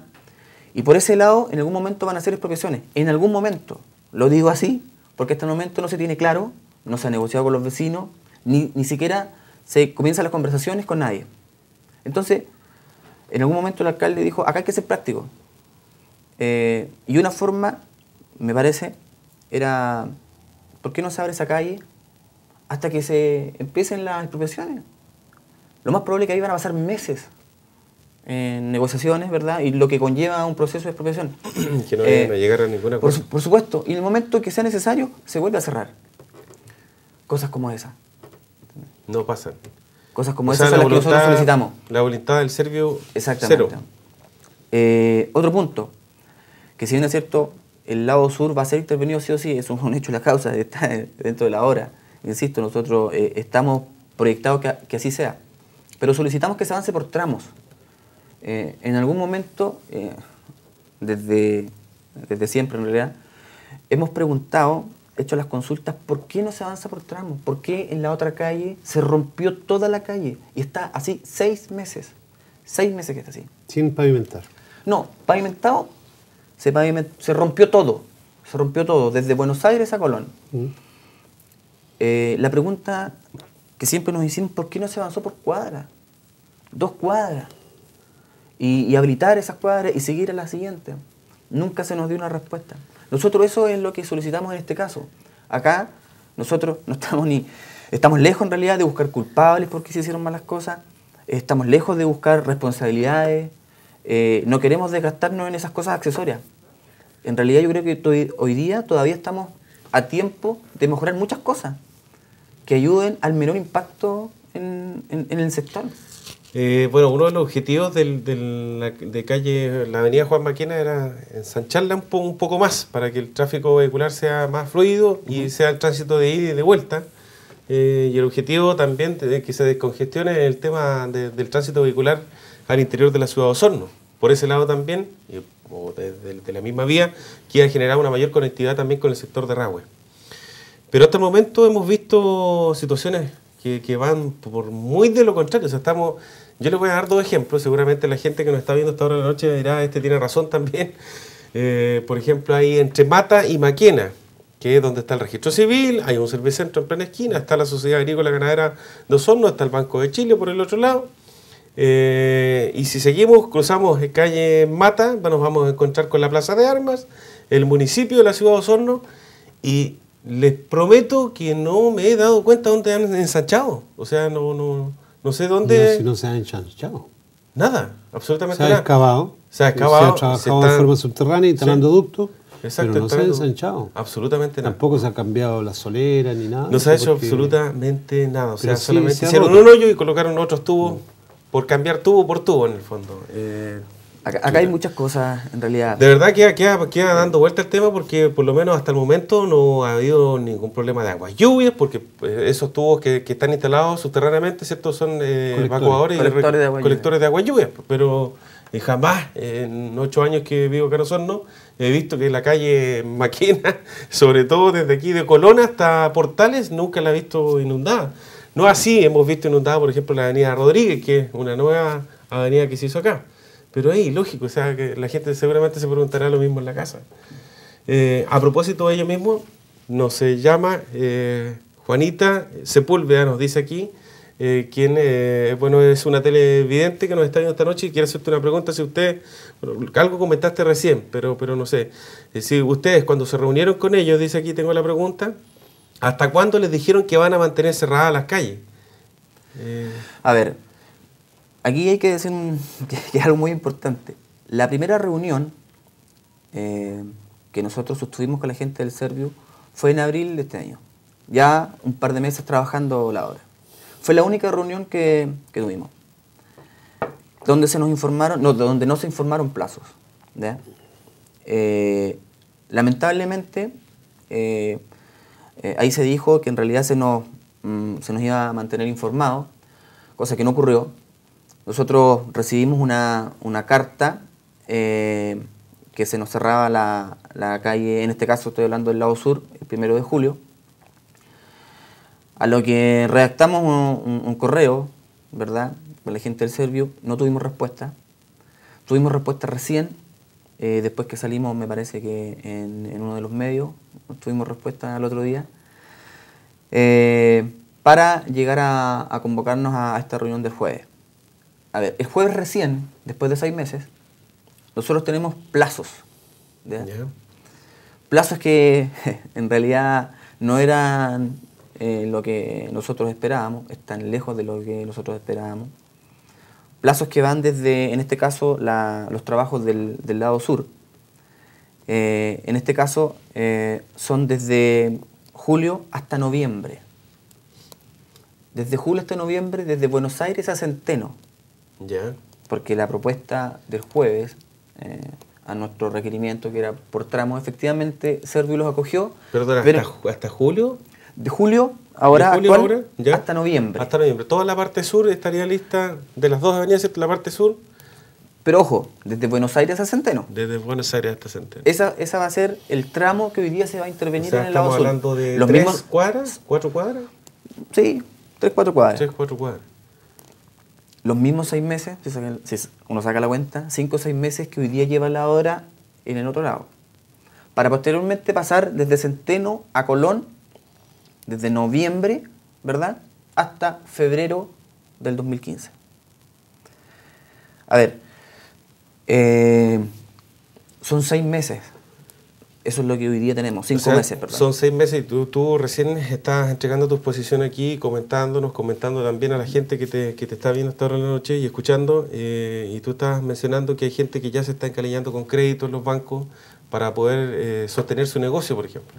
y por ese lado en algún momento van a ser expropiaciones, en algún momento, lo digo así, porque hasta el momento no se tiene claro, no se ha negociado con los vecinos, ni, siquiera se comienzan las conversaciones con nadie. Entonces, en algún momento el alcalde dijo, acá hay que ser práctico. Eh, y una forma, me parece, era ¿Por qué no se abre esa calle hasta que se empiecen las expropiaciones? Lo más probable es que ahí van a pasar meses en negociaciones, ¿verdad? Y lo que conlleva un proceso de expropiación. que no eh, a ninguna cosa. Por, supuesto, y en el momento que sea necesario, se vuelve a cerrar. Cosas como esa. No pasan. Cosas como esas son las que nosotros solicitamos. La voluntad del serbio, Exactamente. Eh, otro punto, que si bien es cierto, el lado sur va a ser intervenido sí o sí, es un hecho la causa, está dentro de la hora. Insisto, nosotros eh, estamos proyectados que, que, así sea, pero solicitamos que se avance por tramos. Eh, en algún momento, eh, desde, desde siempre en realidad, hemos preguntado, hecho las consultas, ¿por qué no se avanza por tramos? ¿Por qué en la otra calle se rompió toda la calle? Y está así seis meses, seis meses que está así. Sin pavimentar. No, pavimentado se, rompió todo, se rompió todo, desde Buenos Aires a Colón. Mm. Eh, la pregunta que siempre nos hicimos, ¿por qué no se avanzó por cuadras? Dos cuadras. Y, habilitar esas cuadras y seguir a la siguiente. Nunca se nos dio una respuesta. Nosotros eso es lo que solicitamos en este caso. Acá nosotros no estamos ni... Estamos lejos en realidad de buscar culpables porque se hicieron malas cosas. Estamos lejos de buscar responsabilidades. Eh, no queremos desgastarnos en esas cosas accesorias en realidad yo creo que hoy día todavía estamos a tiempo de mejorar muchas cosas que ayuden al menor impacto en, el sector. Eh, bueno, uno de los objetivos de calle, la avenida Juan Maquena era ensancharla un, poco más para que el tráfico vehicular sea más fluido y sea el tránsito de ida y de vuelta. Eh, y el objetivo también de que se descongestione el tema del tránsito vehicular al interior de la ciudad de Osorno. Por ese lado también, eh, o de, la misma vía, que generar una mayor conectividad también con el sector de Rahue. Pero hasta el momento hemos visto situaciones que, van por muy de lo contrario. O sea, estamos, yo les voy a dar dos ejemplos, seguramente la gente que nos está viendo hasta ahora de la noche dirá, este tiene razón también. Eh, por ejemplo, ahí entre Mata y Maquena, que es donde está el registro civil, hay un centro en plena esquina, está la Sociedad Agrícola Ganadera de Osorno, está el Banco de Chile por el otro lado. Eh, y si seguimos, cruzamos calle Mata, nos vamos a encontrar con la Plaza de Armas, el municipio de la ciudad de Osorno, y les prometo que no me he dado cuenta dónde han ensanchado. O sea, no, no, no sé dónde. No, si no se han ensanchado. Nada, absolutamente nada. Se ha excavado. Se ha excavado. Se ha trabajado se forma subterránea, instalando ductos. pero no se ha ensanchado. Absolutamente nada. Tampoco se ha cambiado la solera ni nada. No se ha hecho absolutamente nada. O sea, solamente hicieron un hoyo y colocaron otros tubos por cambiar tubo por tubo en el fondo. Eh, acá, hay muchas cosas en realidad. De verdad que queda, dando vuelta el tema porque por lo menos hasta el momento no ha habido ningún problema de agua lluvias porque eh, esos tubos que, están instalados subterráneamente ¿cierto? son eh, evacuadores de agua colectores de lluvias. Pero jamás en ocho años que vivo acá en Osorno he visto que la calle Maquina, sobre todo desde aquí de Colón hasta Portales, nunca la he visto inundada. No así hemos visto inundada, por ejemplo, la avenida Rodríguez, que es una nueva avenida que se hizo acá. Pero ahí lógico, o sea, que la gente seguramente se preguntará lo mismo en la casa. Eh, a propósito de ello mismo, nos se llama eh, Juanita Sepúlveda, nos dice aquí, eh, quien bueno, es una televidente que nos está viendo esta noche y quiere hacerte una pregunta. Si usted, algo comentaste recién, pero, pero no sé, si ustedes cuando se reunieron con ellos, dice aquí, tengo la pregunta, ¿Hasta cuándo les dijeron que van a mantener cerradas las calles? Eh, a ver, aquí hay que decir que, algo muy importante. La primera reunión eh, que nosotros sostuvimos con la gente del Servio fue en abril de este año. Ya un par de meses trabajando la hora. Fue la única reunión que, tuvimos. Donde se nos informaron, no, donde no se informaron plazos. Eh, lamentablemente, eh, ahí se dijo que en realidad se nos, mm, se nos iba a mantener informados, cosa que no ocurrió. Nosotros recibimos una, carta eh, que se nos cerraba la, calle, en este caso estoy hablando del lado sur, el primero de julio, a lo que redactamos un, correo, ¿verdad?, con la gente del Servio, no tuvimos respuesta. Tuvimos respuesta recién, eh, después que salimos, me parece que en uno de los medios, tuvimos respuesta el otro día, eh, para llegar a, convocarnos a, esta reunión del jueves. A ver, el jueves recién, después de seis meses, nosotros tenemos plazos. Plazos que en realidad no eran eh, lo que nosotros esperábamos, están lejos de lo que nosotros esperábamos. Plazos que van desde, en este caso, los trabajos del lado sur, eh, en este caso eh, son desde julio hasta noviembre. Desde julio hasta noviembre, desde Buenos Aires a Centeno. Ya. Porque la propuesta del jueves, eh, a nuestro requerimiento que era por tramos, efectivamente Servio los acogió. Perdón, ¿hasta, pero, ¿hasta julio? De julio, ahora, ¿De hasta noviembre. Hasta noviembre. Toda la parte sur estaría lista, de las dos avenidas, la parte sur pero ojo, desde Buenos Aires a Centeno. Desde Buenos Aires hasta Centeno. Esa, va a ser el tramo que hoy día se va a intervenir en el lado sur. Estamos hablando de Los tres cuadras, cuatro cuadras. Sí, tres, cuatro cuadras. Tres, cuatro cuadras. Los mismos seis meses, si uno saca la cuenta, cinco o seis meses que hoy día lleva la hora en el otro lado. Para posteriormente pasar desde Centeno a Colón, desde noviembre, ¿verdad? Hasta febrero del 2015. A ver, eh, son seis meses. Eso es lo que hoy día tenemos, cinco meses, Son seis meses y tú, tú recién estás entregando tu exposición aquí, comentándonos, comentando también a la gente que te, que te está viendo esta hora de la noche y escuchando. Eh, y tú estás mencionando que hay gente que ya se está encalillando con crédito en los bancos para poder eh, sostener su negocio, por ejemplo.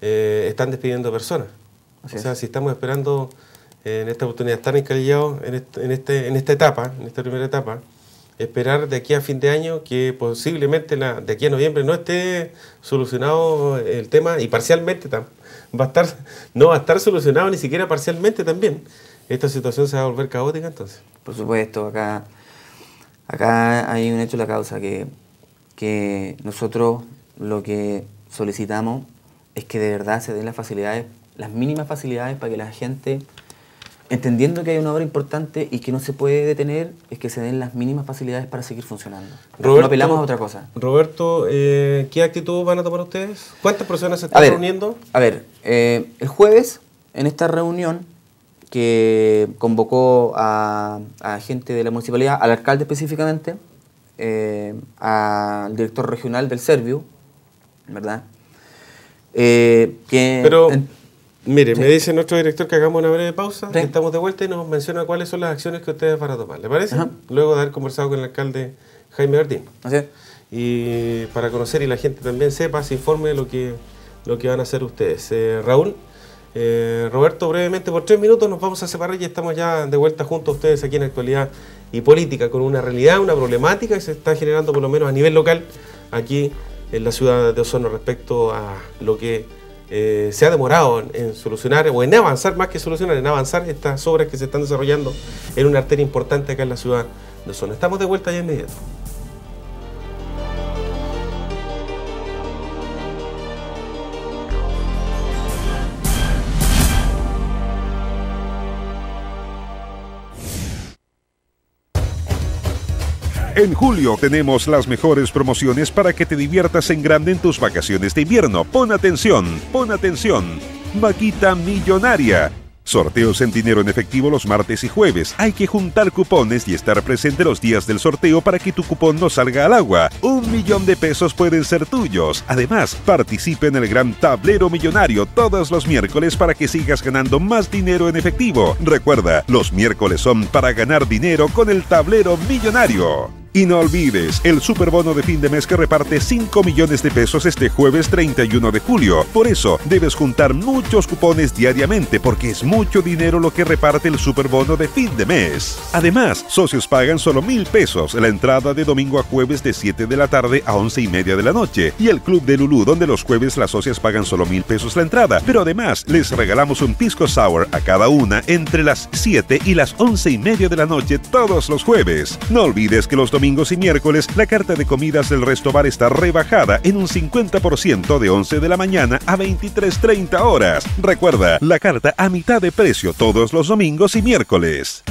Eh, están despidiendo personas. o sea, si estamos esperando en esta oportunidad estar encalillados en, este, en, este, en esta etapa, en esta primera etapa, esperar de aquí a fin de año que posiblemente la, de aquí a noviembre no esté solucionado el tema y parcialmente va a estar, no va a estar solucionado ni siquiera parcialmente también. Esta situación se va a volver caótica entonces. Por supuesto, acá, acá hay un hecho la causa que, que nosotros lo que solicitamos es que de verdad se den las facilidades, las mínimas facilidades para que la gente entendiendo que hay una obra importante y que no se puede detener, es que se den las mínimas facilidades para seguir funcionando. no apelamos a otra cosa. Roberto, eh, ¿qué actitud van a tomar ustedes? ¿Cuántas personas se están reuniendo? A ver, eh, el jueves, en esta reunión que convocó a, gente de la municipalidad, al alcalde específicamente, eh, al director regional del Servio, ¿verdad? que Pero, Mire, me dice nuestro director que hagamos una breve pausa, que estamos de vuelta y nos menciona cuáles son las acciones que ustedes van a tomar. ¿Le parece? Luego de haber conversado con el alcalde Jaime Martín. Así Y para conocer y la gente también sepa, se informe de lo que, lo que van a hacer ustedes. Eh, Raúl, eh, Roberto, brevemente, por tres minutos nos vamos a separar y estamos ya de vuelta junto a ustedes aquí en Actualidad y Política, con una realidad, una problemática que se está generando por lo menos a nivel local aquí en la ciudad de Osorno respecto a lo que eh, se ha demorado en, solucionar o en avanzar, más que solucionar, en avanzar estas obras que se están desarrollando en una arteria importante acá en la ciudad de Zona. Estamos de vuelta ya medio En julio tenemos las mejores promociones para que te diviertas en grande en tus vacaciones de invierno. Pon atención, pon atención. Maquita Millonaria. Sorteos en dinero en efectivo los martes y jueves. Hay que juntar cupones y estar presente los días del sorteo para que tu cupón no salga al agua. Un millón de pesos pueden ser tuyos. Además, participe en el gran tablero millonario todos los miércoles para que sigas ganando más dinero en efectivo. Recuerda, los miércoles son para ganar dinero con el tablero millonario. Y no olvides, el superbono de fin de mes que reparte 5 millones de pesos este jueves 31 de julio. Por eso, debes juntar muchos cupones diariamente porque es mucho dinero lo que reparte el superbono de fin de mes. Además, socios pagan solo mil pesos la entrada de domingo a jueves de 7 de la tarde a 11 y media de la noche. Y el Club de Lulú, donde los jueves las socias pagan solo mil pesos la entrada. Pero además, les regalamos un pisco sour a cada una entre las 7 y las 11 y media de la noche todos los jueves. No olvides que los domingos domingos y miércoles la carta de comidas del Restobar está rebajada en un 50% de 11 de la mañana a 23.30 horas. Recuerda, la carta a mitad de precio todos los domingos y miércoles.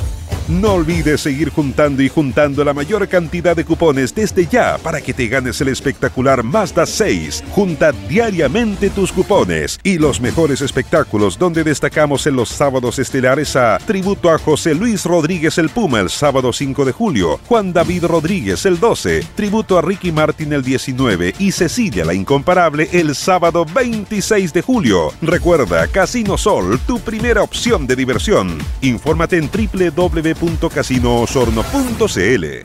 No olvides seguir juntando y juntando la mayor cantidad de cupones desde ya para que te ganes el espectacular Mazda 6. Junta diariamente tus cupones y los mejores espectáculos donde destacamos en los sábados estelares a Tributo a José Luis Rodríguez el Puma el sábado 5 de julio, Juan David Rodríguez el 12, Tributo a Ricky Martin el 19 y Cecilia la Incomparable el sábado 26 de julio. Recuerda, Casino Sol, tu primera opción de diversión. Infórmate en www www.casinoosorno.cl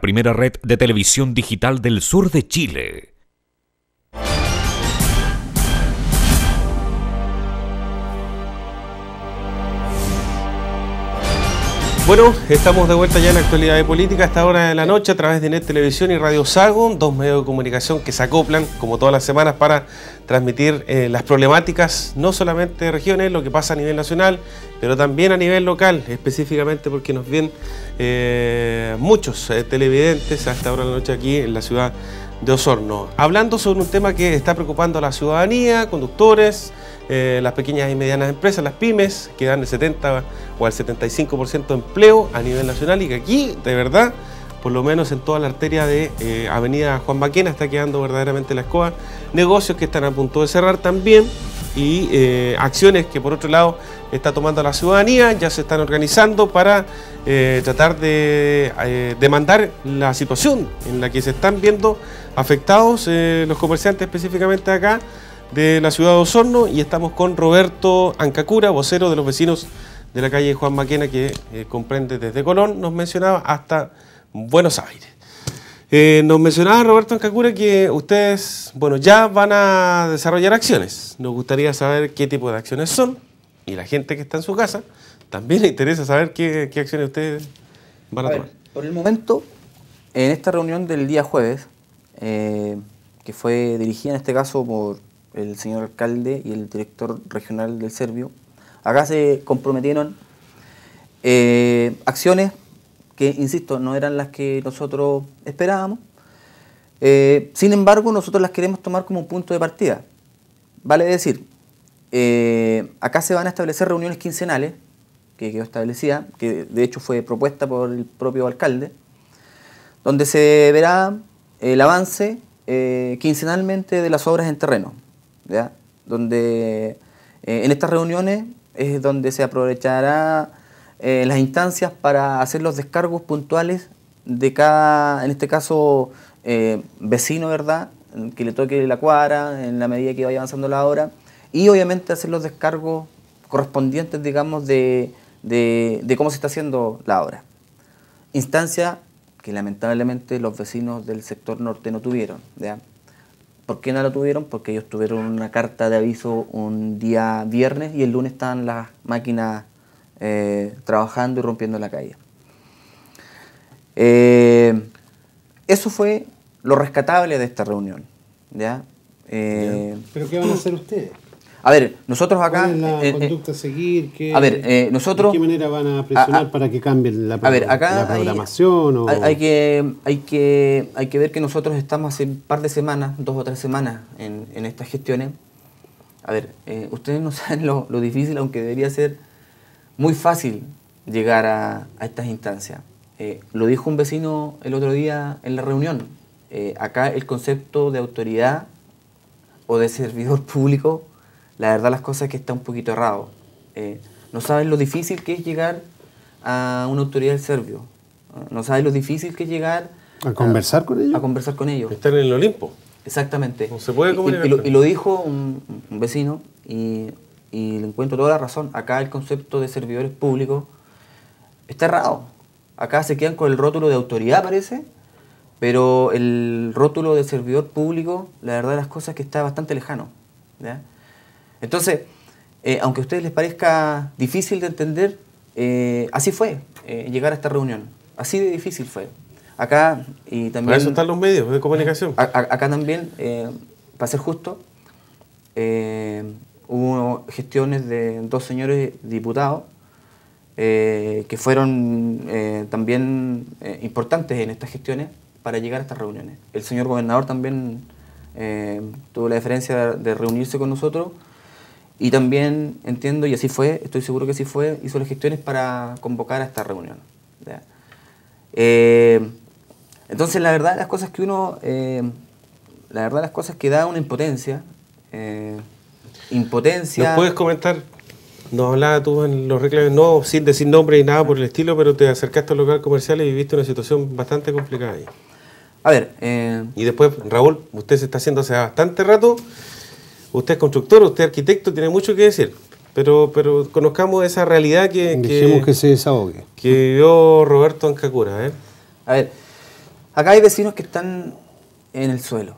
primera red de televisión digital del sur de Chile. Bueno, estamos de vuelta ya en la actualidad de política a esta hora de la noche a través de Net Televisión y Radio Sago, dos medios de comunicación que se acoplan como todas las semanas para transmitir eh, las problemáticas no solamente de regiones, lo que pasa a nivel nacional, pero también a nivel local, específicamente porque nos ven eh, muchos eh, televidentes a esta hora de la noche aquí en la ciudad de Osorno. Hablando sobre un tema que está preocupando a la ciudadanía, conductores, eh, las pequeñas y medianas empresas, las pymes, que dan el 70 o el 75% de empleo a nivel nacional y que aquí, de verdad, por lo menos en toda la arteria de eh, Avenida Juan Maquena está quedando verdaderamente la escoba, negocios que están a punto de cerrar también y eh, acciones que por otro lado está tomando la ciudadanía, ya se están organizando para tratar de demandar la situación en la que se están viendo afectados los comerciantes específicamente acá de la ciudad de Osorno y estamos con Roberto Ancacura, vocero de los vecinos de la calle Juan Maquena, que eh, comprende desde Colón, nos mencionaba, hasta Buenos Aires. Eh, nos mencionaba Roberto Ancacura que ustedes, bueno, ya van a desarrollar acciones. Nos gustaría saber qué tipo de acciones son y la gente que está en su casa también le interesa saber qué, acciones ustedes van a, tomar. por el momento, en esta reunión del día jueves, eh, que fue dirigida en este caso por el señor alcalde y el director regional del Servio, acá se comprometieron eh, acciones que, insisto, no eran las que nosotros esperábamos. Eh, sin embargo, nosotros las queremos tomar como un punto de partida. Vale decir, eh, acá se van a establecer reuniones quincenales, que quedó establecida, que de hecho fue propuesta por el propio alcalde, donde se verá el avance quincenalmente de las obras en terreno, donde eh, en estas reuniones es donde se aprovechará eh, las instancias para hacer los descargos puntuales de cada, en este caso, eh, vecino, ¿verdad? Que le toque la cuadra en la medida que vaya avanzando la obra Y obviamente hacer los descargos correspondientes, digamos, de, cómo se está haciendo la obra. Instancia que lamentablemente los vecinos del sector norte no tuvieron. ¿ya? ¿Por qué no lo tuvieron? Porque ellos tuvieron una carta de aviso un día viernes y el lunes estaban las máquinas eh, trabajando y rompiendo la calle. Eh, eso fue lo rescatable de esta reunión. Eh, ¿Pero qué van a hacer ustedes? A ver, nosotros acá. ¿Cuál eh, eh, conducta a seguir? ¿Qué, a ver, eh, nosotros. ¿De qué manera van a presionar para que cambien la, programación? Hay, que, hay, que, hay que ver que nosotros estamos hace un par de semanas, dos o tres semanas, en, estas gestiones. A ver, ustedes no saben lo, lo, difícil, aunque debería ser muy fácil llegar a, estas instancias. lo dijo un vecino el otro día en la reunión. acá el concepto de autoridad o de servidor público la verdad las cosas es que está un poquito errado. Eh, no sabes lo difícil que es llegar a una autoridad del serbio. Ah, no sabes lo difícil que es llegar... A conversar con ellos. A conversar con ellos. Estar en el Olimpo. Exactamente. se puede Y, lo, dijo un, vecino y, le encuentro toda la razón. Acá el concepto de servidores públicos está errado. Acá se quedan con el rótulo de autoridad, parece, pero el rótulo de servidor público, la verdad las cosas es que está bastante lejano. Entonces, eh, aunque a ustedes les parezca difícil de entender, eh, así fue eh, llegar a esta reunión. Así de difícil fue. Acá y también... Para los medios de comunicación. acá también, para ser justo, hubo gestiones de dos señores diputados que fueron también importantes en estas gestiones para llegar a estas reuniones. El señor gobernador también tuvo la diferencia de reunirse con nosotros y también entiendo, y así fue, estoy seguro que así fue, hizo las gestiones para convocar a esta reunión. Eh, entonces, la verdad, las cosas que uno. Eh, la verdad, las cosas que da una impotencia. Eh, impotencia. ¿Nos puedes comentar? Nos hablaba tú en los reclames, no sin decir nombre y nada por el estilo, pero te acercaste al local comercial y viviste una situación bastante complicada ahí. A ver. y después, Raúl, usted se está haciendo hace bastante rato usted es constructor, usted es arquitecto, tiene mucho que decir. Pero, pero conozcamos esa realidad que... dijimos que, se desahogue. Que vio Roberto Ancacura. ¿eh? A ver, acá hay vecinos que están en el suelo.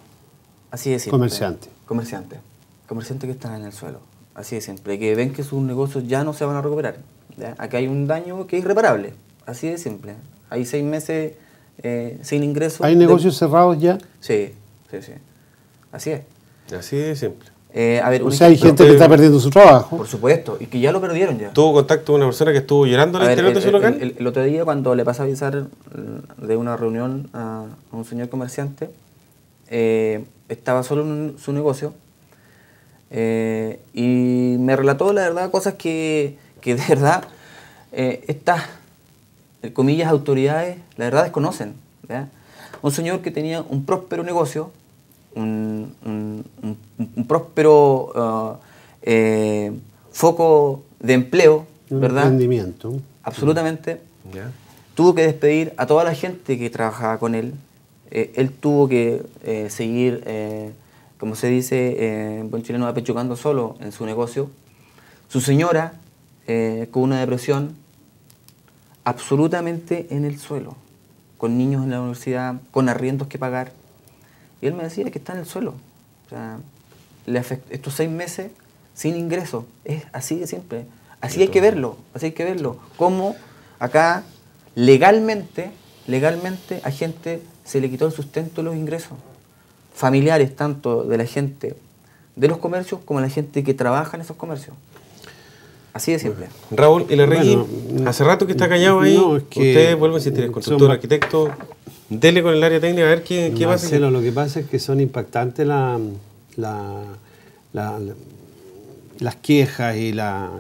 Así de simple. Comerciantes. Comerciantes. Comerciantes que están en el suelo. Así de simple. Que ven que sus negocios ya no se van a recuperar. Acá hay un daño que es irreparable. Así de simple. Hay seis meses eh, sin ingreso, ¿Hay negocios cerrados ya? Sí, sí, sí. Así es. Así de simple. Eh, a ver, o sea, hay gente que está perdiendo su trabajo. Por supuesto, y que ya lo perdieron ya. Tuvo contacto con una persona que estuvo llorando en el interior de su local. El, otro día, cuando le pasé a avisar mm, de una reunión a, un señor comerciante, eh, estaba solo en su negocio eh, y me relató, la verdad, cosas que, que de verdad estas, comillas, autoridades, la verdad desconocen. Un señor que tenía un próspero negocio un, un, próspero uh, eh, foco de empleo, ¿verdad? rendimiento Absolutamente. Tuvo que despedir a toda la gente que trabajaba con él. Eh, él tuvo que eh, seguir, como se dice en buen chileno, apechucando solo en su negocio. Su señora, con una depresión, absolutamente en el suelo, con niños en la universidad, con arriendos que pagar y él me decía que está en el suelo. O sea, estos seis meses sin ingreso. Es así de siempre. Así hay que verlo, así hay que verlo. Cómo acá legalmente, legalmente a gente se le quitó el sustento de los ingresos. Familiares tanto de la gente de los comercios como de la gente que trabaja en esos comercios. Así de siempre... Raúl y la hace rato que está callado ahí. es a el constructor, arquitecto. Dele con el área técnica a ver qué, pasa. lo que pasa es que son impactantes la, las quejas y la,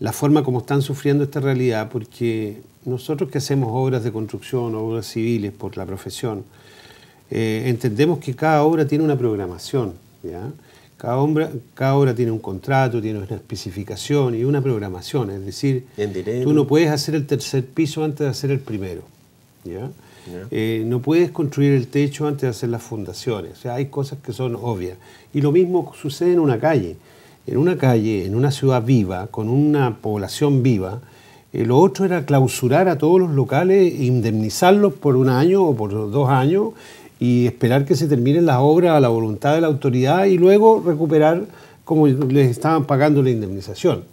la forma como están sufriendo esta realidad, porque nosotros que hacemos obras de construcción, obras civiles por la profesión, eh, entendemos que cada obra tiene una programación. ¿ya? Cada, obra, cada obra tiene un contrato, tiene una especificación y una programación. Es decir, tú no puedes hacer el tercer piso antes de hacer el primero. Eh, no puedes construir el techo antes de hacer las fundaciones. O sea, hay cosas que son obvias. Y lo mismo sucede en una calle. En una calle, en una ciudad viva, con una población viva, eh, lo otro era clausurar a todos los locales, e indemnizarlos por un año o por dos años y esperar que se terminen las obras a la voluntad de la autoridad y luego recuperar como les estaban pagando la indemnización.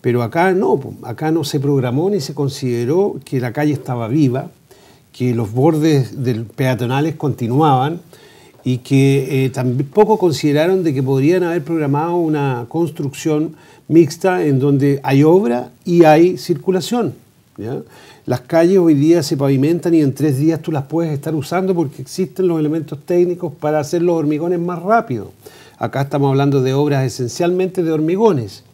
Pero acá no, acá no se programó ni se consideró que la calle estaba viva, que los bordes del peatonales continuaban y que eh, tampoco consideraron de que podrían haber programado una construcción mixta en donde hay obra y hay circulación. ¿ya? Las calles hoy día se pavimentan y en tres días tú las puedes estar usando porque existen los elementos técnicos para hacer los hormigones más rápido. Acá estamos hablando de obras esencialmente de hormigones.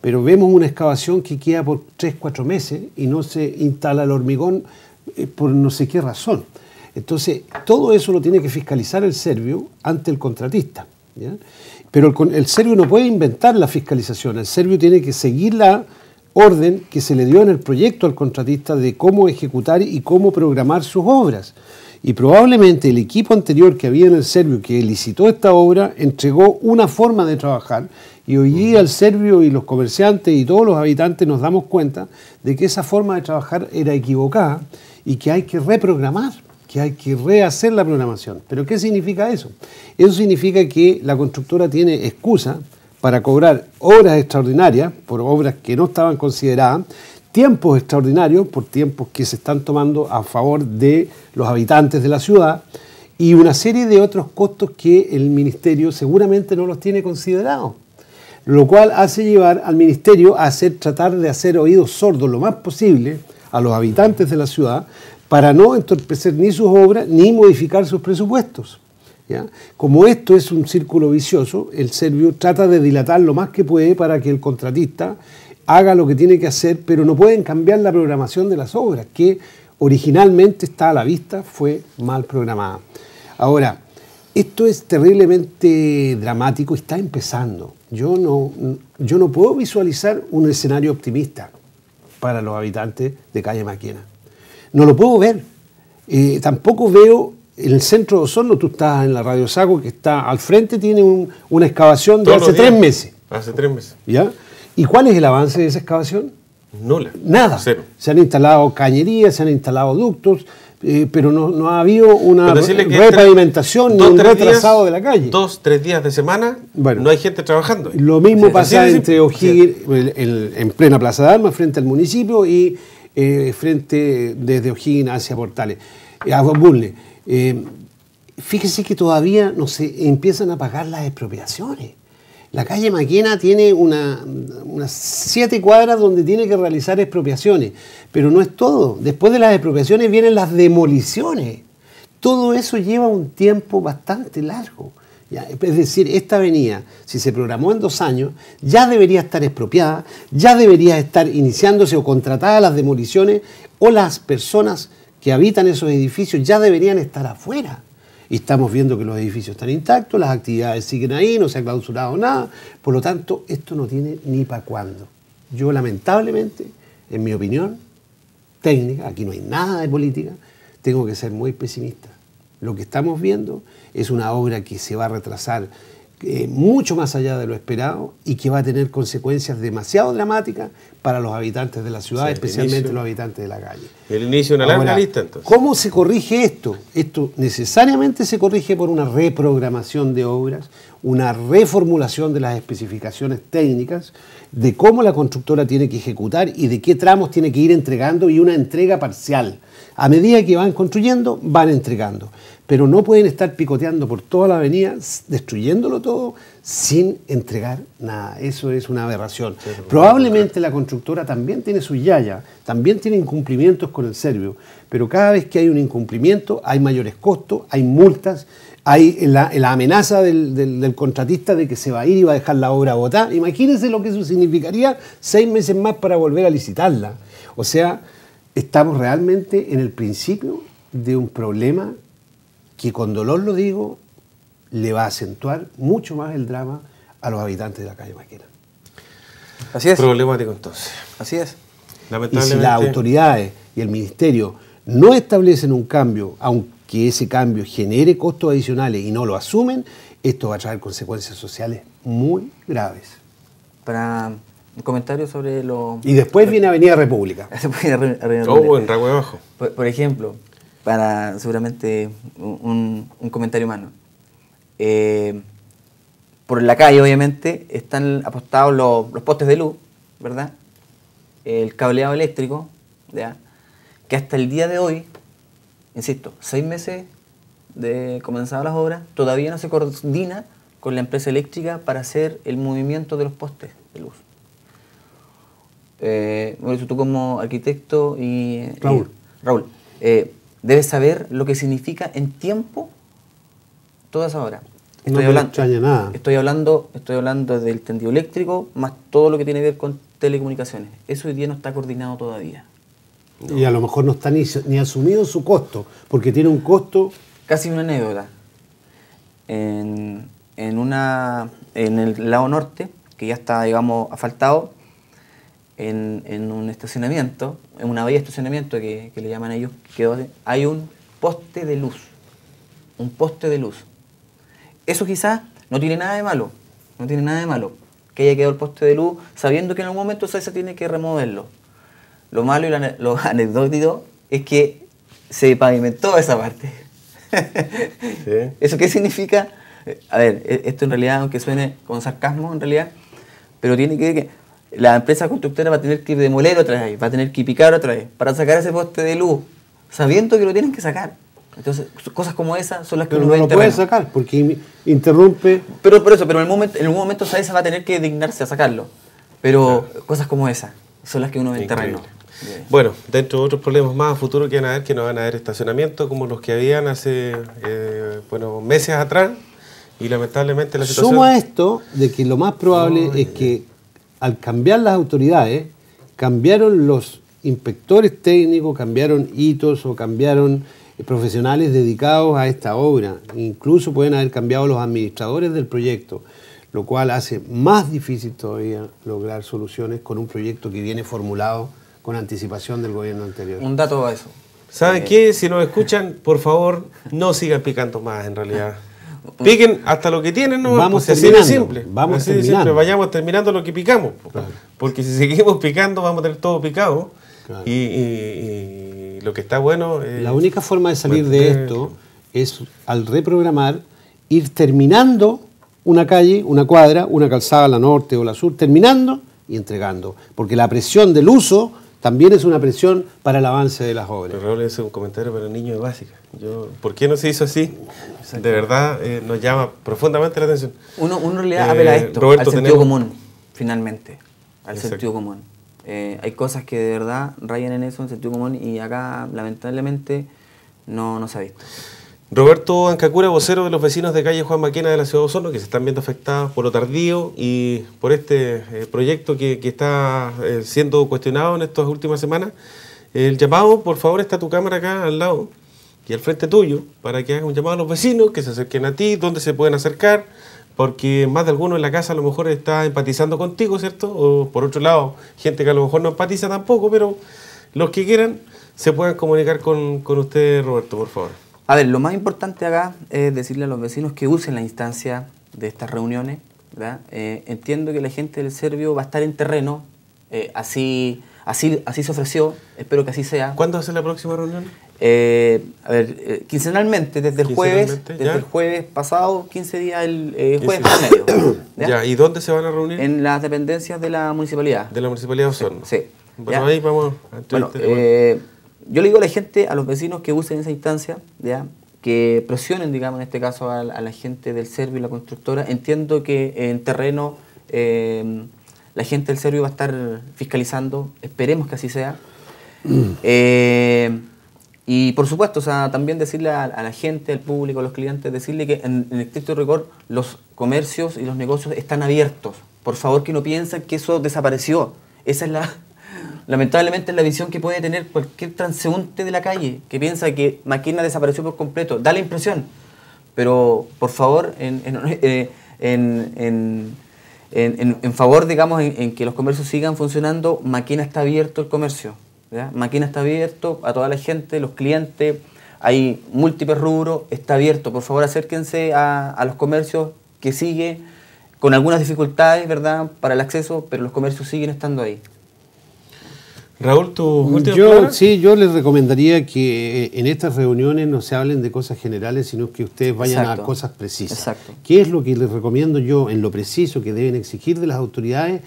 Pero vemos una excavación que queda por tres cuatro meses y no se instala el hormigón eh, por no sé qué razón. Entonces, todo eso lo tiene que fiscalizar el serbio ante el contratista. Pero el, el serbio no puede inventar la fiscalización, el serbio tiene que seguirla orden que se le dio en el proyecto al contratista de cómo ejecutar y cómo programar sus obras. Y probablemente el equipo anterior que había en el serbio que licitó esta obra entregó una forma de trabajar y hoy día el serbio y los comerciantes y todos los habitantes nos damos cuenta de que esa forma de trabajar era equivocada y que hay que reprogramar que hay que rehacer la programación. ¿Pero qué significa eso? Eso significa que la constructora tiene excusa para cobrar obras extraordinarias por obras que no estaban consideradas, tiempos extraordinarios por tiempos que se están tomando a favor de los habitantes de la ciudad y una serie de otros costos que el ministerio seguramente no los tiene considerados, lo cual hace llevar al ministerio a hacer, tratar de hacer oídos sordos lo más posible a los habitantes de la ciudad para no entorpecer ni sus obras ni modificar sus presupuestos. Como esto es un círculo vicioso, el serbio trata de dilatar lo más que puede para que el contratista haga lo que tiene que hacer, pero no pueden cambiar la programación de las obras, que originalmente está a la vista, fue mal programada. Ahora, esto es terriblemente dramático, está empezando. Yo no, yo no puedo visualizar un escenario optimista para los habitantes de Calle Maquena. No lo puedo ver. Eh, tampoco veo en el centro de Osorno, tú estás en la Radio Saco que está al frente, tiene una excavación de hace tres meses. Hace tres meses. ¿Ya? ¿Y cuál es el avance de esa excavación? Nula. Nada. Se han instalado cañerías, se han instalado ductos, eh, pero no, ha habido una repavimentación ni un retrasado de la calle. Dos, tres días de semana no hay gente trabajando. Lo mismo pasa entre O'Higgins, en plena Plaza de Armas, frente al municipio, y eh, frente desde O'Higgins hacia Portales, eh, a Burle. Eh, fíjese que todavía no se empiezan a pagar las expropiaciones. La calle Maquena tiene unas siete cuadras donde tiene que realizar expropiaciones, pero no es todo. Después de las expropiaciones vienen las demoliciones. Todo eso lleva un tiempo bastante largo. Es decir, esta avenida, si se programó en dos años, ya debería estar expropiada, ya debería estar iniciándose o contratada las demoliciones o las personas que habitan esos edificios ya deberían estar afuera. Y estamos viendo que los edificios están intactos, las actividades siguen ahí, no se ha clausurado nada. Por lo tanto, esto no tiene ni para cuándo. Yo lamentablemente, en mi opinión técnica, aquí no hay nada de política, tengo que ser muy pesimista. Lo que estamos viendo es una obra que se va a retrasar eh, mucho más allá de lo esperado y que va a tener consecuencias demasiado dramáticas para los habitantes de la ciudad, especialmente los habitantes de la calle. El inicio de una larga lista entonces. ¿Cómo se corrige esto? Esto necesariamente se corrige por una reprogramación de obras, una reformulación de las especificaciones técnicas, de cómo la constructora tiene que ejecutar y de qué tramos tiene que ir entregando y una entrega parcial. A medida que van construyendo, van entregando. Pero no pueden estar picoteando por toda la avenida, destruyéndolo todo, sin entregar nada. Eso es una aberración. Probablemente la también tiene su yaya, también tiene incumplimientos con el serbio, pero cada vez que hay un incumplimiento hay mayores costos, hay multas, hay la, amenaza del, contratista de que se va a ir y va a dejar la obra botada. Imagínense lo que eso significaría seis meses más para volver a licitarla. O sea, estamos realmente en el principio de un problema que con dolor lo digo, le va a acentuar mucho más el drama a los habitantes de la calle Maquera. Así es. problemático entonces. Así es. Y si las autoridades y el ministerio no establecen un cambio, aunque ese cambio genere costos adicionales y no lo asumen, esto va a traer consecuencias sociales muy graves. Para un comentario sobre lo... Y después viene Avenida República. oh, en de Abajo. Por, ejemplo, para seguramente un, comentario humano. Eh, por la calle, obviamente, están apostados los, postes de luz, ¿verdad? El cableado eléctrico, Que hasta el día de hoy, insisto, seis meses de comenzadas las obras, todavía no se coordina con la empresa eléctrica para hacer el movimiento de los postes de luz. Eh, eso tú como arquitecto y... Raúl. Raúl, eh, debes saber lo que significa en tiempo toda esa obra. Estoy, no hablando, nada. estoy hablando, del tendido eléctrico más todo lo que tiene que ver con telecomunicaciones. Eso hoy día no está coordinado todavía. Y a lo mejor no está ni, asumido su costo, porque tiene un costo. Casi una anécdota. En, una, en el lado norte, que ya está, digamos, asfaltado, en, un estacionamiento, en una vía de estacionamiento que, le llaman ellos, que hay un poste de luz. Un poste de luz eso quizás no tiene nada de malo, no tiene nada de malo. Que haya quedado el poste de luz sabiendo que en algún momento se tiene que removerlo. Lo malo y lo anecdótico es que se pavimentó esa parte. ¿Eso qué significa? A ver, e-, esto en realidad, aunque suene con sarcasmo, en realidad, pero tiene que que la empresa constructora va a tener que demoler otra vez, va a tener que picar otra vez para sacar ese poste de luz, sabiendo que lo tienen que sacar. Entonces, pues, cosas como esas son las que pero uno no lo puede sacar porque interrumpe. Pero por eso, pero en, el momento, en algún momento esa va a tener que dignarse a sacarlo. Pero cosas como esas son las que uno ve en terreno. Bueno, dentro de otros problemas más a futuro que van a haber, que no van a haber estacionamientos como los que habían hace eh, bueno, meses atrás y lamentablemente la situación... Suma esto de que lo más probable es eh, que al cambiar las autoridades, cambiaron los inspectores técnicos, cambiaron hitos o cambiaron eh, profesionales dedicados a esta obra. Incluso pueden haber cambiado los administradores del proyecto, lo cual hace más difícil todavía lograr soluciones con un proyecto que viene formulado con anticipación del gobierno anterior. Un dato a eso. ¿Saben eh, qué? Si nos escuchan, por favor, no sigan picando más en realidad. Piquen hasta lo que tienen, ¿no? Vamos a pues así simple. Vamos a terminando. Vayamos terminando lo que picamos. Porque si seguimos picando, vamos a tener todo picado. y lo que está bueno... la única forma de salir de esto es al reprogramar, ir terminando una calle, una cuadra, una calzada, la norte o la sur, terminando y entregando. Porque la presión del uso también es una presión para el avance de las obras. Pero Raúl, es un comentario para niños de básica. Yo, ¿Por qué no se hizo así? De verdad, eh, nos llama profundamente la atención. Uno, uno le apela a eh, esto, al sentido común, finalmente. Al sentido común. Eh, hay cosas que de verdad rayan en eso, en sentido común, y acá lamentablemente no, no se ha visto. Roberto Ancacura, vocero de los vecinos de calle Juan Maquena de la ciudad de Osorno, que se están viendo afectados por lo tardío y por este eh, proyecto que, está eh, siendo cuestionado en estas últimas semanas. El llamado, por favor, está tu cámara acá al lado y al frente tuyo para que hagas un llamado a los vecinos que se acerquen a ti, dónde se pueden acercar porque más de alguno en la casa a lo mejor está empatizando contigo, ¿cierto? O por otro lado, gente que a lo mejor no empatiza tampoco, pero los que quieran se pueden comunicar con, con usted, Roberto, por favor. A ver, lo más importante acá es decirle a los vecinos que usen la instancia de estas reuniones. ¿verdad? Eh, entiendo que la gente del Servio va a estar en terreno, eh, así Así, así se ofreció, espero que así sea. ¿Cuándo va a ser la próxima reunión? Eh, a ver, eh, quincenalmente, desde el jueves, desde el jueves pasado, 15 días el eh, jueves medio. ¿ya? ¿Y dónde se van a reunir? En las dependencias de la municipalidad. De la municipalidad de Osorno. Sí. Bueno, ahí vamos. Eh, yo le digo a la gente, a los vecinos que usen esa instancia, ¿ya? que presionen, digamos, en este caso a, la gente del Servio y la constructora. Entiendo que en terreno la gente del servicio va a estar fiscalizando, esperemos que así sea. Mm. Eh, y por supuesto, también decirle a, la gente, al público, a los clientes, decirle que en, el estricto rigor los comercios y los negocios están abiertos. Por favor que no piensen que eso desapareció. Esa es la, lamentablemente es la visión que puede tener cualquier transeúnte de la calle que piensa que máquina desapareció por completo. Da la impresión. Pero por favor, en eh, en, favor, digamos, en, que los comercios sigan funcionando, Maquina está abierto el comercio. Maquina está abierto a toda la gente, los clientes, hay múltiples rubros, está abierto. Por favor, acérquense a, a los comercios que sigue, con algunas dificultades, ¿verdad?, para el acceso, pero los comercios siguen estando ahí. Raúl, tu yo, Sí, yo les recomendaría que eh, en estas reuniones no se hablen de cosas generales, sino que ustedes vayan a cosas precisas. Exacto. ¿Qué es lo que les recomiendo yo en lo preciso que deben exigir de las autoridades?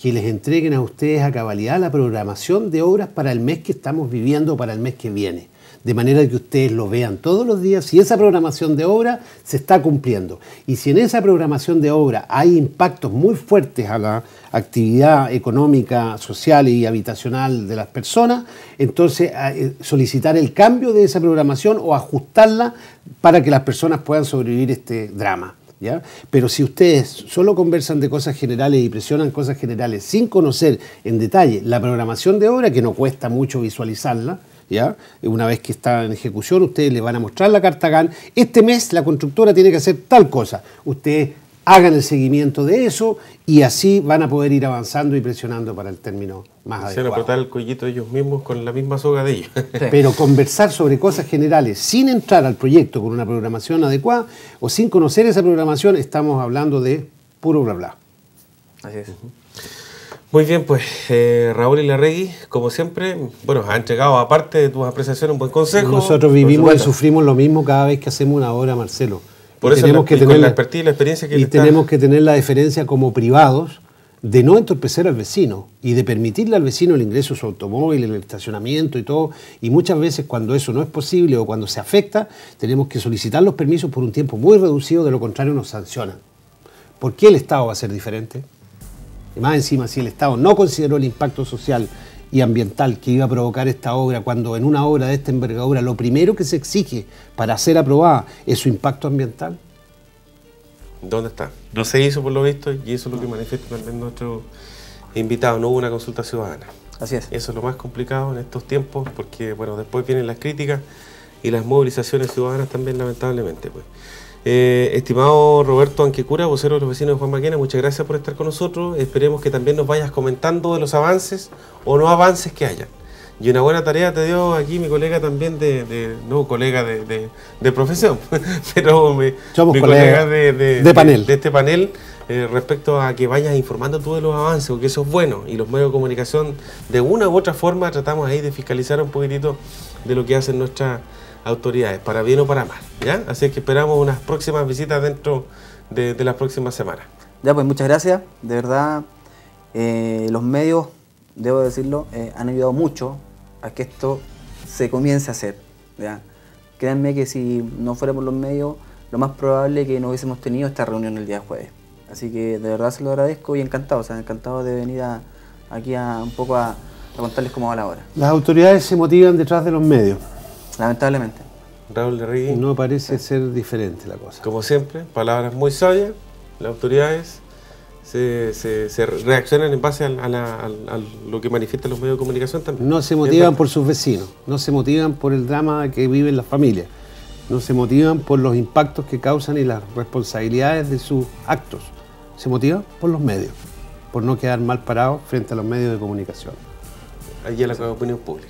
Que les entreguen a ustedes a cabalidad la programación de obras para el mes que estamos viviendo o para el mes que viene de manera que ustedes lo vean todos los días si esa programación de obra se está cumpliendo. Y si en esa programación de obra hay impactos muy fuertes a la actividad económica, social y habitacional de las personas, entonces eh, solicitar el cambio de esa programación o ajustarla para que las personas puedan sobrevivir este drama. Pero si ustedes solo conversan de cosas generales y presionan cosas generales sin conocer en detalle la programación de obra, que no cuesta mucho visualizarla, una vez que está en ejecución, ustedes le van a mostrar la carta GAN. Este mes la constructora tiene que hacer tal cosa. Ustedes hagan el seguimiento de eso y así van a poder ir avanzando y presionando para el término más adecuado Se van a ellos mismos con la misma soga de ellos. Pero conversar sobre cosas generales sin entrar al proyecto con una programación adecuada o sin conocer esa programación, estamos hablando de puro bla bla. Así es. Muy bien, pues eh, Raúl Larregui, como siempre, bueno, han entregado aparte de tus apreciaciones un buen consejo. Nosotros vivimos y sufrimos lo mismo cada vez que hacemos una obra, Marcelo. Por eso tenemos que tener la, experiencia que y tenemos que tener la diferencia como privados de no entorpecer al vecino y de permitirle al vecino el ingreso a su automóvil, el estacionamiento y todo. Y muchas veces cuando eso no es posible o cuando se afecta, tenemos que solicitar los permisos por un tiempo muy reducido, de lo contrario nos sancionan. ¿Por qué el Estado va a ser diferente? Y más encima, si el Estado no consideró el impacto social y ambiental que iba a provocar esta obra, cuando en una obra de esta envergadura lo primero que se exige para ser aprobada es su impacto ambiental. ¿Dónde está? No se hizo por lo visto y eso es lo que manifiesta también nuestro invitado, no hubo una consulta ciudadana. Así es. Eso es lo más complicado en estos tiempos porque bueno, después vienen las críticas y las movilizaciones ciudadanas también lamentablemente. Pues. Eh, estimado Roberto Anquecura, vocero de los vecinos de Juan Maquena, muchas gracias por estar con nosotros. Esperemos que también nos vayas comentando de los avances o no avances que haya Y una buena tarea te dio aquí mi colega también de, no colega de, profesión, pero mi, colega de, panel. de, este panel eh, respecto a que vayas informando tú de los avances, porque eso es bueno. Y los medios de comunicación, de una u otra forma, tratamos ahí de fiscalizar un poquitito de lo que hacen nuestras autoridades, para bien o para mal. ¿ya? Así que esperamos unas próximas visitas dentro de, las próximas semanas. Ya, pues muchas gracias. De verdad, eh, los medios, debo decirlo, eh, han ayudado mucho a que esto se comience a hacer. ¿ya? Créanme que si no fuéramos los medios, lo más probable que no hubiésemos tenido esta reunión el día jueves. Así que de verdad se lo agradezco y encantado, o sea, encantado de venir aquí a, un poco a, a contarles cómo va la hora. Las autoridades se motivan detrás de los medios lamentablemente. Raúl de Rigui. No parece ser diferente la cosa. Como siempre, palabras muy sabias, las autoridades se, reaccionan en base a, lo que manifiestan los medios de comunicación también. No se motivan por sus vecinos, no se motivan por el drama que viven las familias, no se motivan por los impactos que causan y las responsabilidades de sus actos, se motivan por los medios, por no quedar mal parados frente a los medios de comunicación. Allí la opinión pública.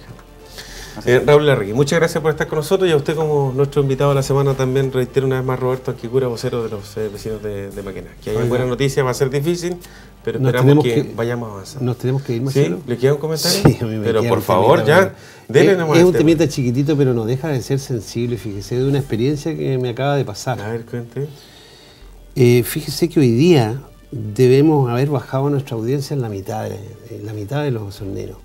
Eh, Raúl Larregui, muchas gracias por estar con nosotros y a usted como nuestro invitado de la semana también reitero una vez más Roberto cura vocero de los eh, vecinos de, de, Maquena. Que hay buena noticia, va a ser difícil, pero esperamos que, vayamos avanzando. Nos tenemos que ir, más ¿Sí? ¿Le queda un comentario? Sí, a mí me Pero por favor, ya, Es un este, temita pues. chiquitito, pero no deja de ser sensible, fíjese, de una experiencia que me acaba de pasar. A ver, cuente. Eh, fíjese que hoy día debemos haber bajado nuestra audiencia en la mitad, en la mitad de los sonneros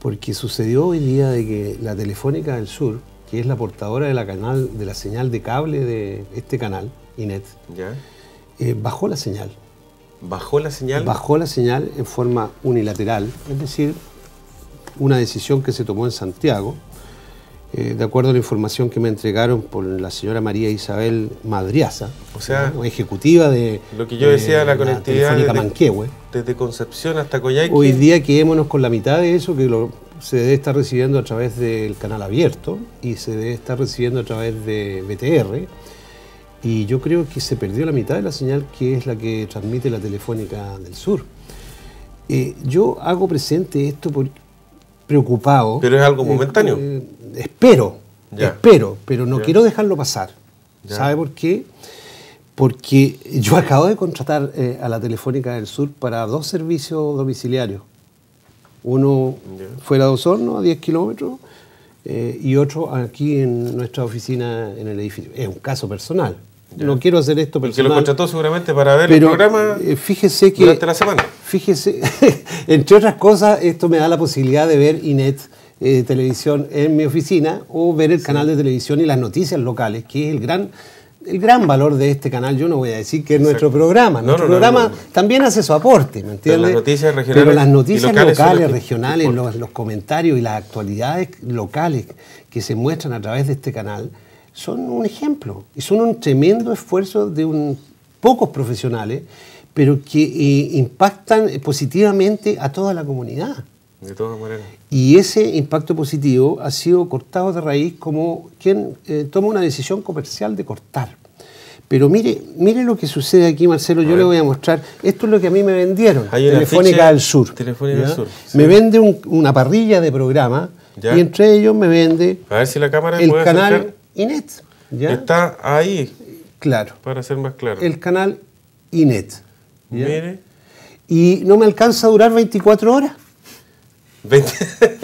porque sucedió hoy día de que la Telefónica del Sur, que es la portadora de la, canal, de la señal de cable de este canal, INET, eh, bajó la señal. ¿Bajó la señal? Bajó la señal en forma unilateral, es decir, una decisión que se tomó en Santiago eh, de acuerdo a la información que me entregaron por la señora María Isabel Madriaza, o sea, ejecutiva de la conectividad Manquehue desde, Concepción hasta Coyhaique. Hoy día quedémonos con la mitad de eso que se debe estar recibiendo a través del canal abierto y se debe estar recibiendo a través de BTR. Y yo creo que se perdió la mitad de la señal que es la que transmite la Telefónica del Sur. Eh, yo hago presente esto porque preocupado. Pero es algo eh, momentáneo. Eh, espero, espero, pero no quiero dejarlo pasar. ¿Sabe por qué? Porque yo acabo de contratar eh, a la Telefónica del Sur para dos servicios domiciliarios. Uno fuera de Osorno, a 10 kilómetros, y otro aquí en nuestra oficina en el edificio. Es un caso personal. No quiero hacer esto pero que lo contrató seguramente para ver el programa eh, fíjese que, durante la semana. Fíjese, entre otras cosas, esto me da la posibilidad de ver INET eh, televisión en mi oficina o ver el canal de televisión y las noticias locales, que es el gran el gran valor de este canal, yo no voy a decir que es nuestro programa, nuestro programa también hace su aporte, ¿me entiendes? Pero las noticias regionales, las noticias locales, regionales, los, comentarios y las actualidades locales que se muestran a través de este canal son un ejemplo y son un tremendo esfuerzo de un, pocos profesionales, pero que eh, impactan eh, positivamente a toda la comunidad. De todas maneras. Y ese impacto positivo ha sido cortado de raíz como quien eh, toma una decisión comercial de cortar. Pero mire, mire lo que sucede aquí, Marcelo. yo le voy a mostrar. Esto es lo que a mí me vendieron. Telefónica del Sur. Telefónica del Sur. Me vende una parrilla de programa y entre ellos me vende a ver si la cámara puede canal INET. ¿ya? Está ahí. Claro. Para ser más claro. El canal INET. Mire. Y no me alcanza a durar 24 horas. 20.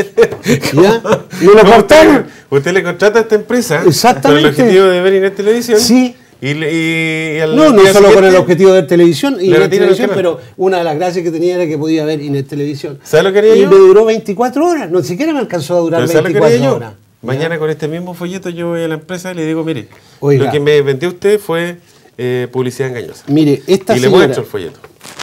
¿Ya? lo Usted le contrata a esta empresa. Exactamente. Con el objetivo de ver INET Televisión. Sí. Y, no, no solo con el objetivo de ver televisión, y televisión pero una de las gracias que tenía era que podía ver Inet Televisión. ¿Sabes lo que haría y me duró 24 horas, no siquiera me alcanzó a durar 24 horas. Mañana con este mismo folleto yo voy a la empresa y le digo, mire, lo que me vendió usted fue eh, publicidad engañosa. Mire, esta y le muestro el folleto.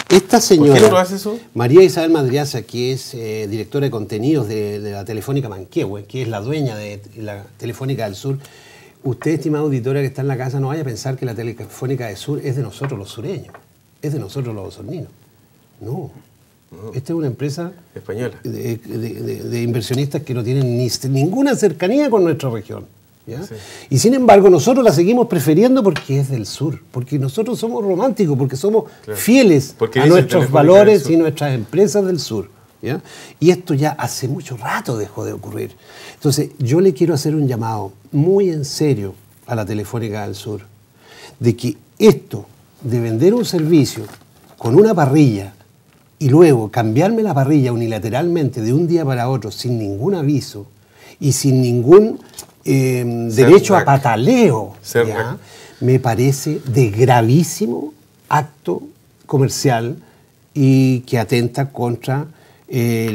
Esta señora, ¿Por qué no hace eso? María Isabel Madriaza, que es eh, directora de contenidos de, la Telefónica Manquehue, que es la dueña de la Telefónica del Sur, usted, estimada auditora que está en la casa, no vaya a pensar que la Telefónica del Sur es de nosotros los sureños, es de nosotros los osorninos. No, esta es una empresa española de, inversionistas que no tienen ninguna cercanía con nuestra región. Y sin embargo, nosotros la seguimos prefiriendo porque es del sur, porque nosotros somos románticos, porque somos fieles a nuestros valores y nuestras empresas del sur. Y esto ya hace mucho rato dejó de ocurrir. Entonces, yo le quiero hacer un llamado muy en serio a la Telefónica del Sur, de que esto de vender un servicio con una parrilla, y luego cambiarme la parrilla unilateralmente de un día para otro sin ningún aviso y sin ningún eh, derecho a pataleo, me parece de gravísimo acto comercial y que atenta contra eh,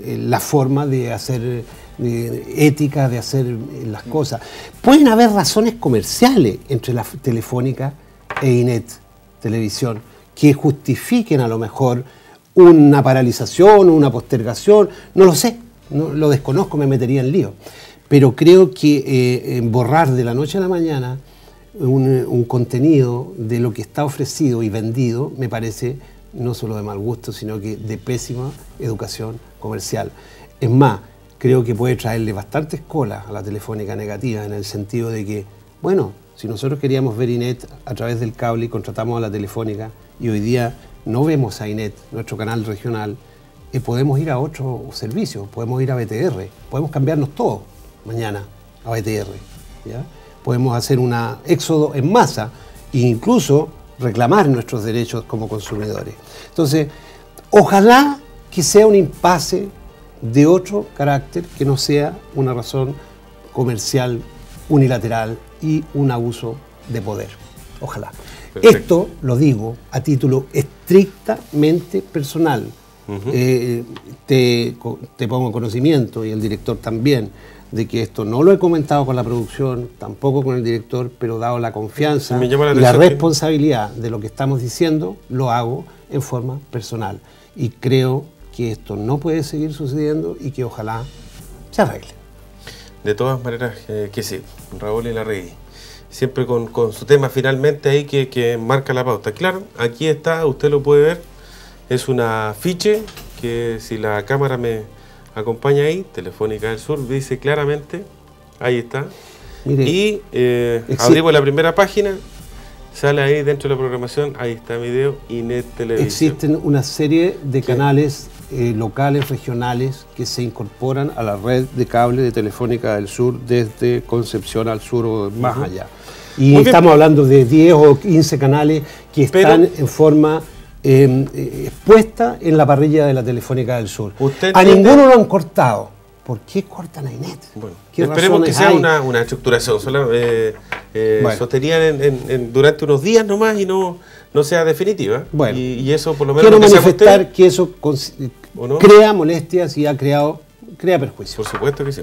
eh, la, forma de hacer ética, de hacer las cosas. Pueden haber razones comerciales entre la Telefónica e INET, Televisión, que justifiquen a lo mejor una paralización, una postergación, no lo sé, no, lo desconozco, me metería en lío. Pero creo que eh, borrar de la noche a la mañana un, contenido de lo que está ofrecido y vendido me parece no solo de mal gusto, sino que de pésima educación comercial. Es más, creo que puede traerle bastante colas a la telefónica negativa en el sentido de que, bueno, si nosotros queríamos ver INET a través del cable y contratamos a la telefónica y hoy día no vemos a INET, nuestro canal regional, y podemos ir a otro servicio, podemos ir a BTR, podemos cambiarnos todo mañana a BTR. Podemos hacer un éxodo en masa e incluso reclamar nuestros derechos como consumidores. Entonces, ojalá que sea un impasse de otro carácter que no sea una razón comercial unilateral y un abuso de poder. Ojalá. Esto lo digo a título estrictamente personal. Eh, te, pongo en conocimiento y el director también de que esto no lo he comentado con la producción, tampoco con el director, pero dado la confianza y la responsabilidad de lo que estamos diciendo, lo hago en forma personal. Y creo que esto no puede seguir sucediendo y que ojalá se arregle. De todas maneras, eh, que sí, Raúl y la rey siempre con, su tema finalmente ahí que, marca la pauta. Claro, aquí está, usted lo puede ver, es una afiche que si la cámara me acompaña ahí, Telefónica del Sur, dice claramente, ahí está. y eh, abrimos la primera página Sale ahí dentro de la programación, ahí está video y Net Televisión. Existen una serie de canales eh, locales, regionales, que se incorporan a la red de cable de Telefónica del Sur desde Concepción al sur o más allá. Y estamos hablando de 10 o 15 canales que están en forma em, eh, expuesta en la parrilla de la Telefónica del Sur. a ninguno lo han cortado. ¿Por qué cortan a Inet? Bueno, esperemos que sea una, una, estructuración sola, eh, eh durante unos días nomás y no, no sea definitiva. Bueno, y, eso por lo menos... Quiero manifestar que eso crea molestias y ha creado crea perjuicio. Por supuesto que sí.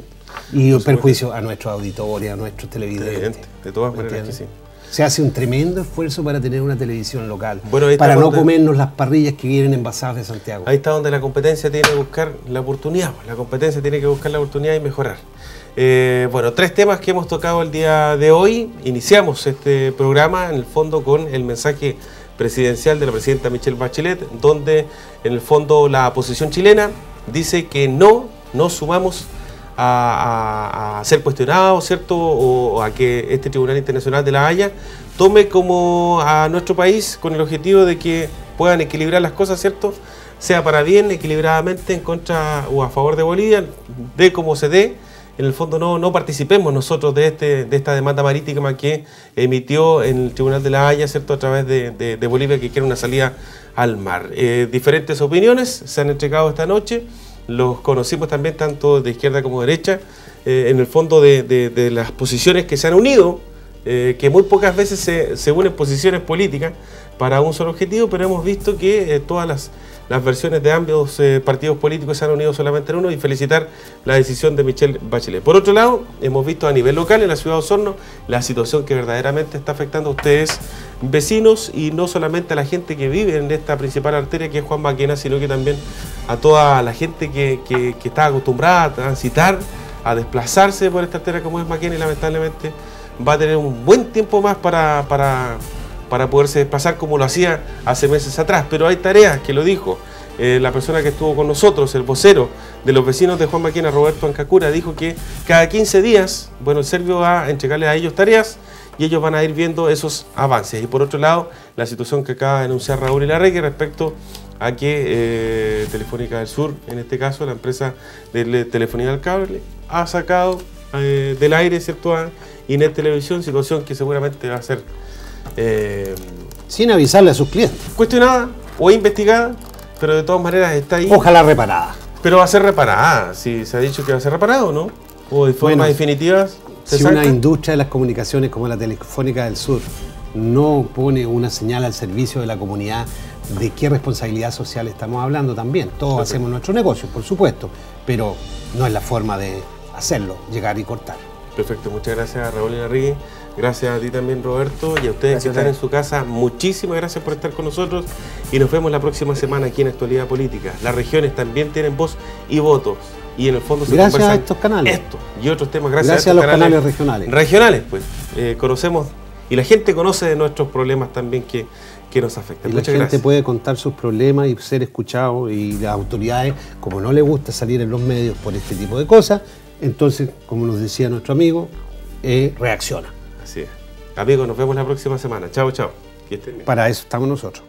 Y perjuicio a nuestros auditorio, a nuestros televidentes. de todas maneras que sí. Se hace un tremendo esfuerzo para tener una televisión local, para no comernos las parrillas que vienen envasadas de Santiago. Ahí está donde la competencia tiene que buscar la oportunidad, la competencia tiene que buscar la oportunidad y mejorar. Eh, bueno, tres temas que hemos tocado el día de hoy. Iniciamos este programa en el fondo con el mensaje presidencial de la presidenta Michelle Bachelet, donde en el fondo la oposición chilena dice que no no sumamos a, ser cuestionado, ¿cierto? O, a que este Tribunal Internacional de la Haya tome como a nuestro país con el objetivo de que puedan equilibrar las cosas, ¿cierto? Sea para bien, equilibradamente, en contra o a favor de Bolivia, de como se dé. En el fondo no, no participemos nosotros de, este, esta demanda marítima que emitió en el Tribunal de la Haya, ¿cierto? A través de, Bolivia que quiere una salida al mar. Eh, diferentes opiniones se han entregado esta noche los conocimos también tanto de izquierda como de derecha, eh, en el fondo de, las posiciones que se han unido, eh, que muy pocas veces se, unen posiciones políticas para un solo objetivo, pero hemos visto que eh, todas las las versiones de ambos eh, partidos políticos se han unido solamente en uno y felicitar la decisión de Michelle Bachelet. Por otro lado, hemos visto a nivel local en la ciudad de Osorno la situación que verdaderamente está afectando a ustedes vecinos y no solamente a la gente que vive en esta principal arteria que es Juan Maquena, sino que también a toda la gente que, está acostumbrada a transitar, a desplazarse por esta arteria como es Maquena y lamentablemente va a tener un buen tiempo más para para poderse desplazar como lo hacía hace meses atrás. Pero hay tareas que lo dijo. Eh, la persona que estuvo con nosotros, el vocero de los vecinos de Juan Maquina, Roberto Ancacura, dijo que cada 15 días, bueno, el Servio va a entregarle a ellos tareas y ellos van a ir viendo esos avances. Y por otro lado, la situación que acaba de anunciar Raúl Ilarregui respecto a que eh, Telefónica del Sur, en este caso la empresa de telefonía del cable, ha sacado eh, del aire, ¿cierto? A Inés Televisión, situación que seguramente va a ser eh, Sin avisarle a sus clientes. Cuestionada o investigada, pero de todas maneras está ahí. Ojalá reparada. Pero va a ser reparada, ah, si se ha dicho que va a ser reparada o ¿no? O de forma definitivas Si una industria de las comunicaciones como la Telefónica del Sur no pone una señal al servicio de la comunidad, ¿de qué responsabilidad social estamos hablando también? Todos hacemos nuestro negocio, por supuesto, pero no es la forma de hacerlo, llegar y cortar. Perfecto, muchas gracias, Raúl Enrique. Gracias a ti también, Roberto, y a ustedes que están en su casa. Muchísimas gracias por estar con nosotros y nos vemos la próxima semana aquí en Actualidad Política. Las regiones también tienen voz y voto y en el fondo se gracias a estos canales. Esto y otros temas gracias, a, los canales, regionales. Regionales, pues. Eh, conocemos y la gente conoce de nuestros problemas también que, que nos afectan. Y la gente puede contar sus problemas y ser escuchado y las autoridades, como no les gusta salir en los medios por este tipo de cosas, entonces, como nos decía nuestro amigo, eh, reacciona. Amigos, nos vemos la próxima semana. Chao, chao. Para eso estamos nosotros.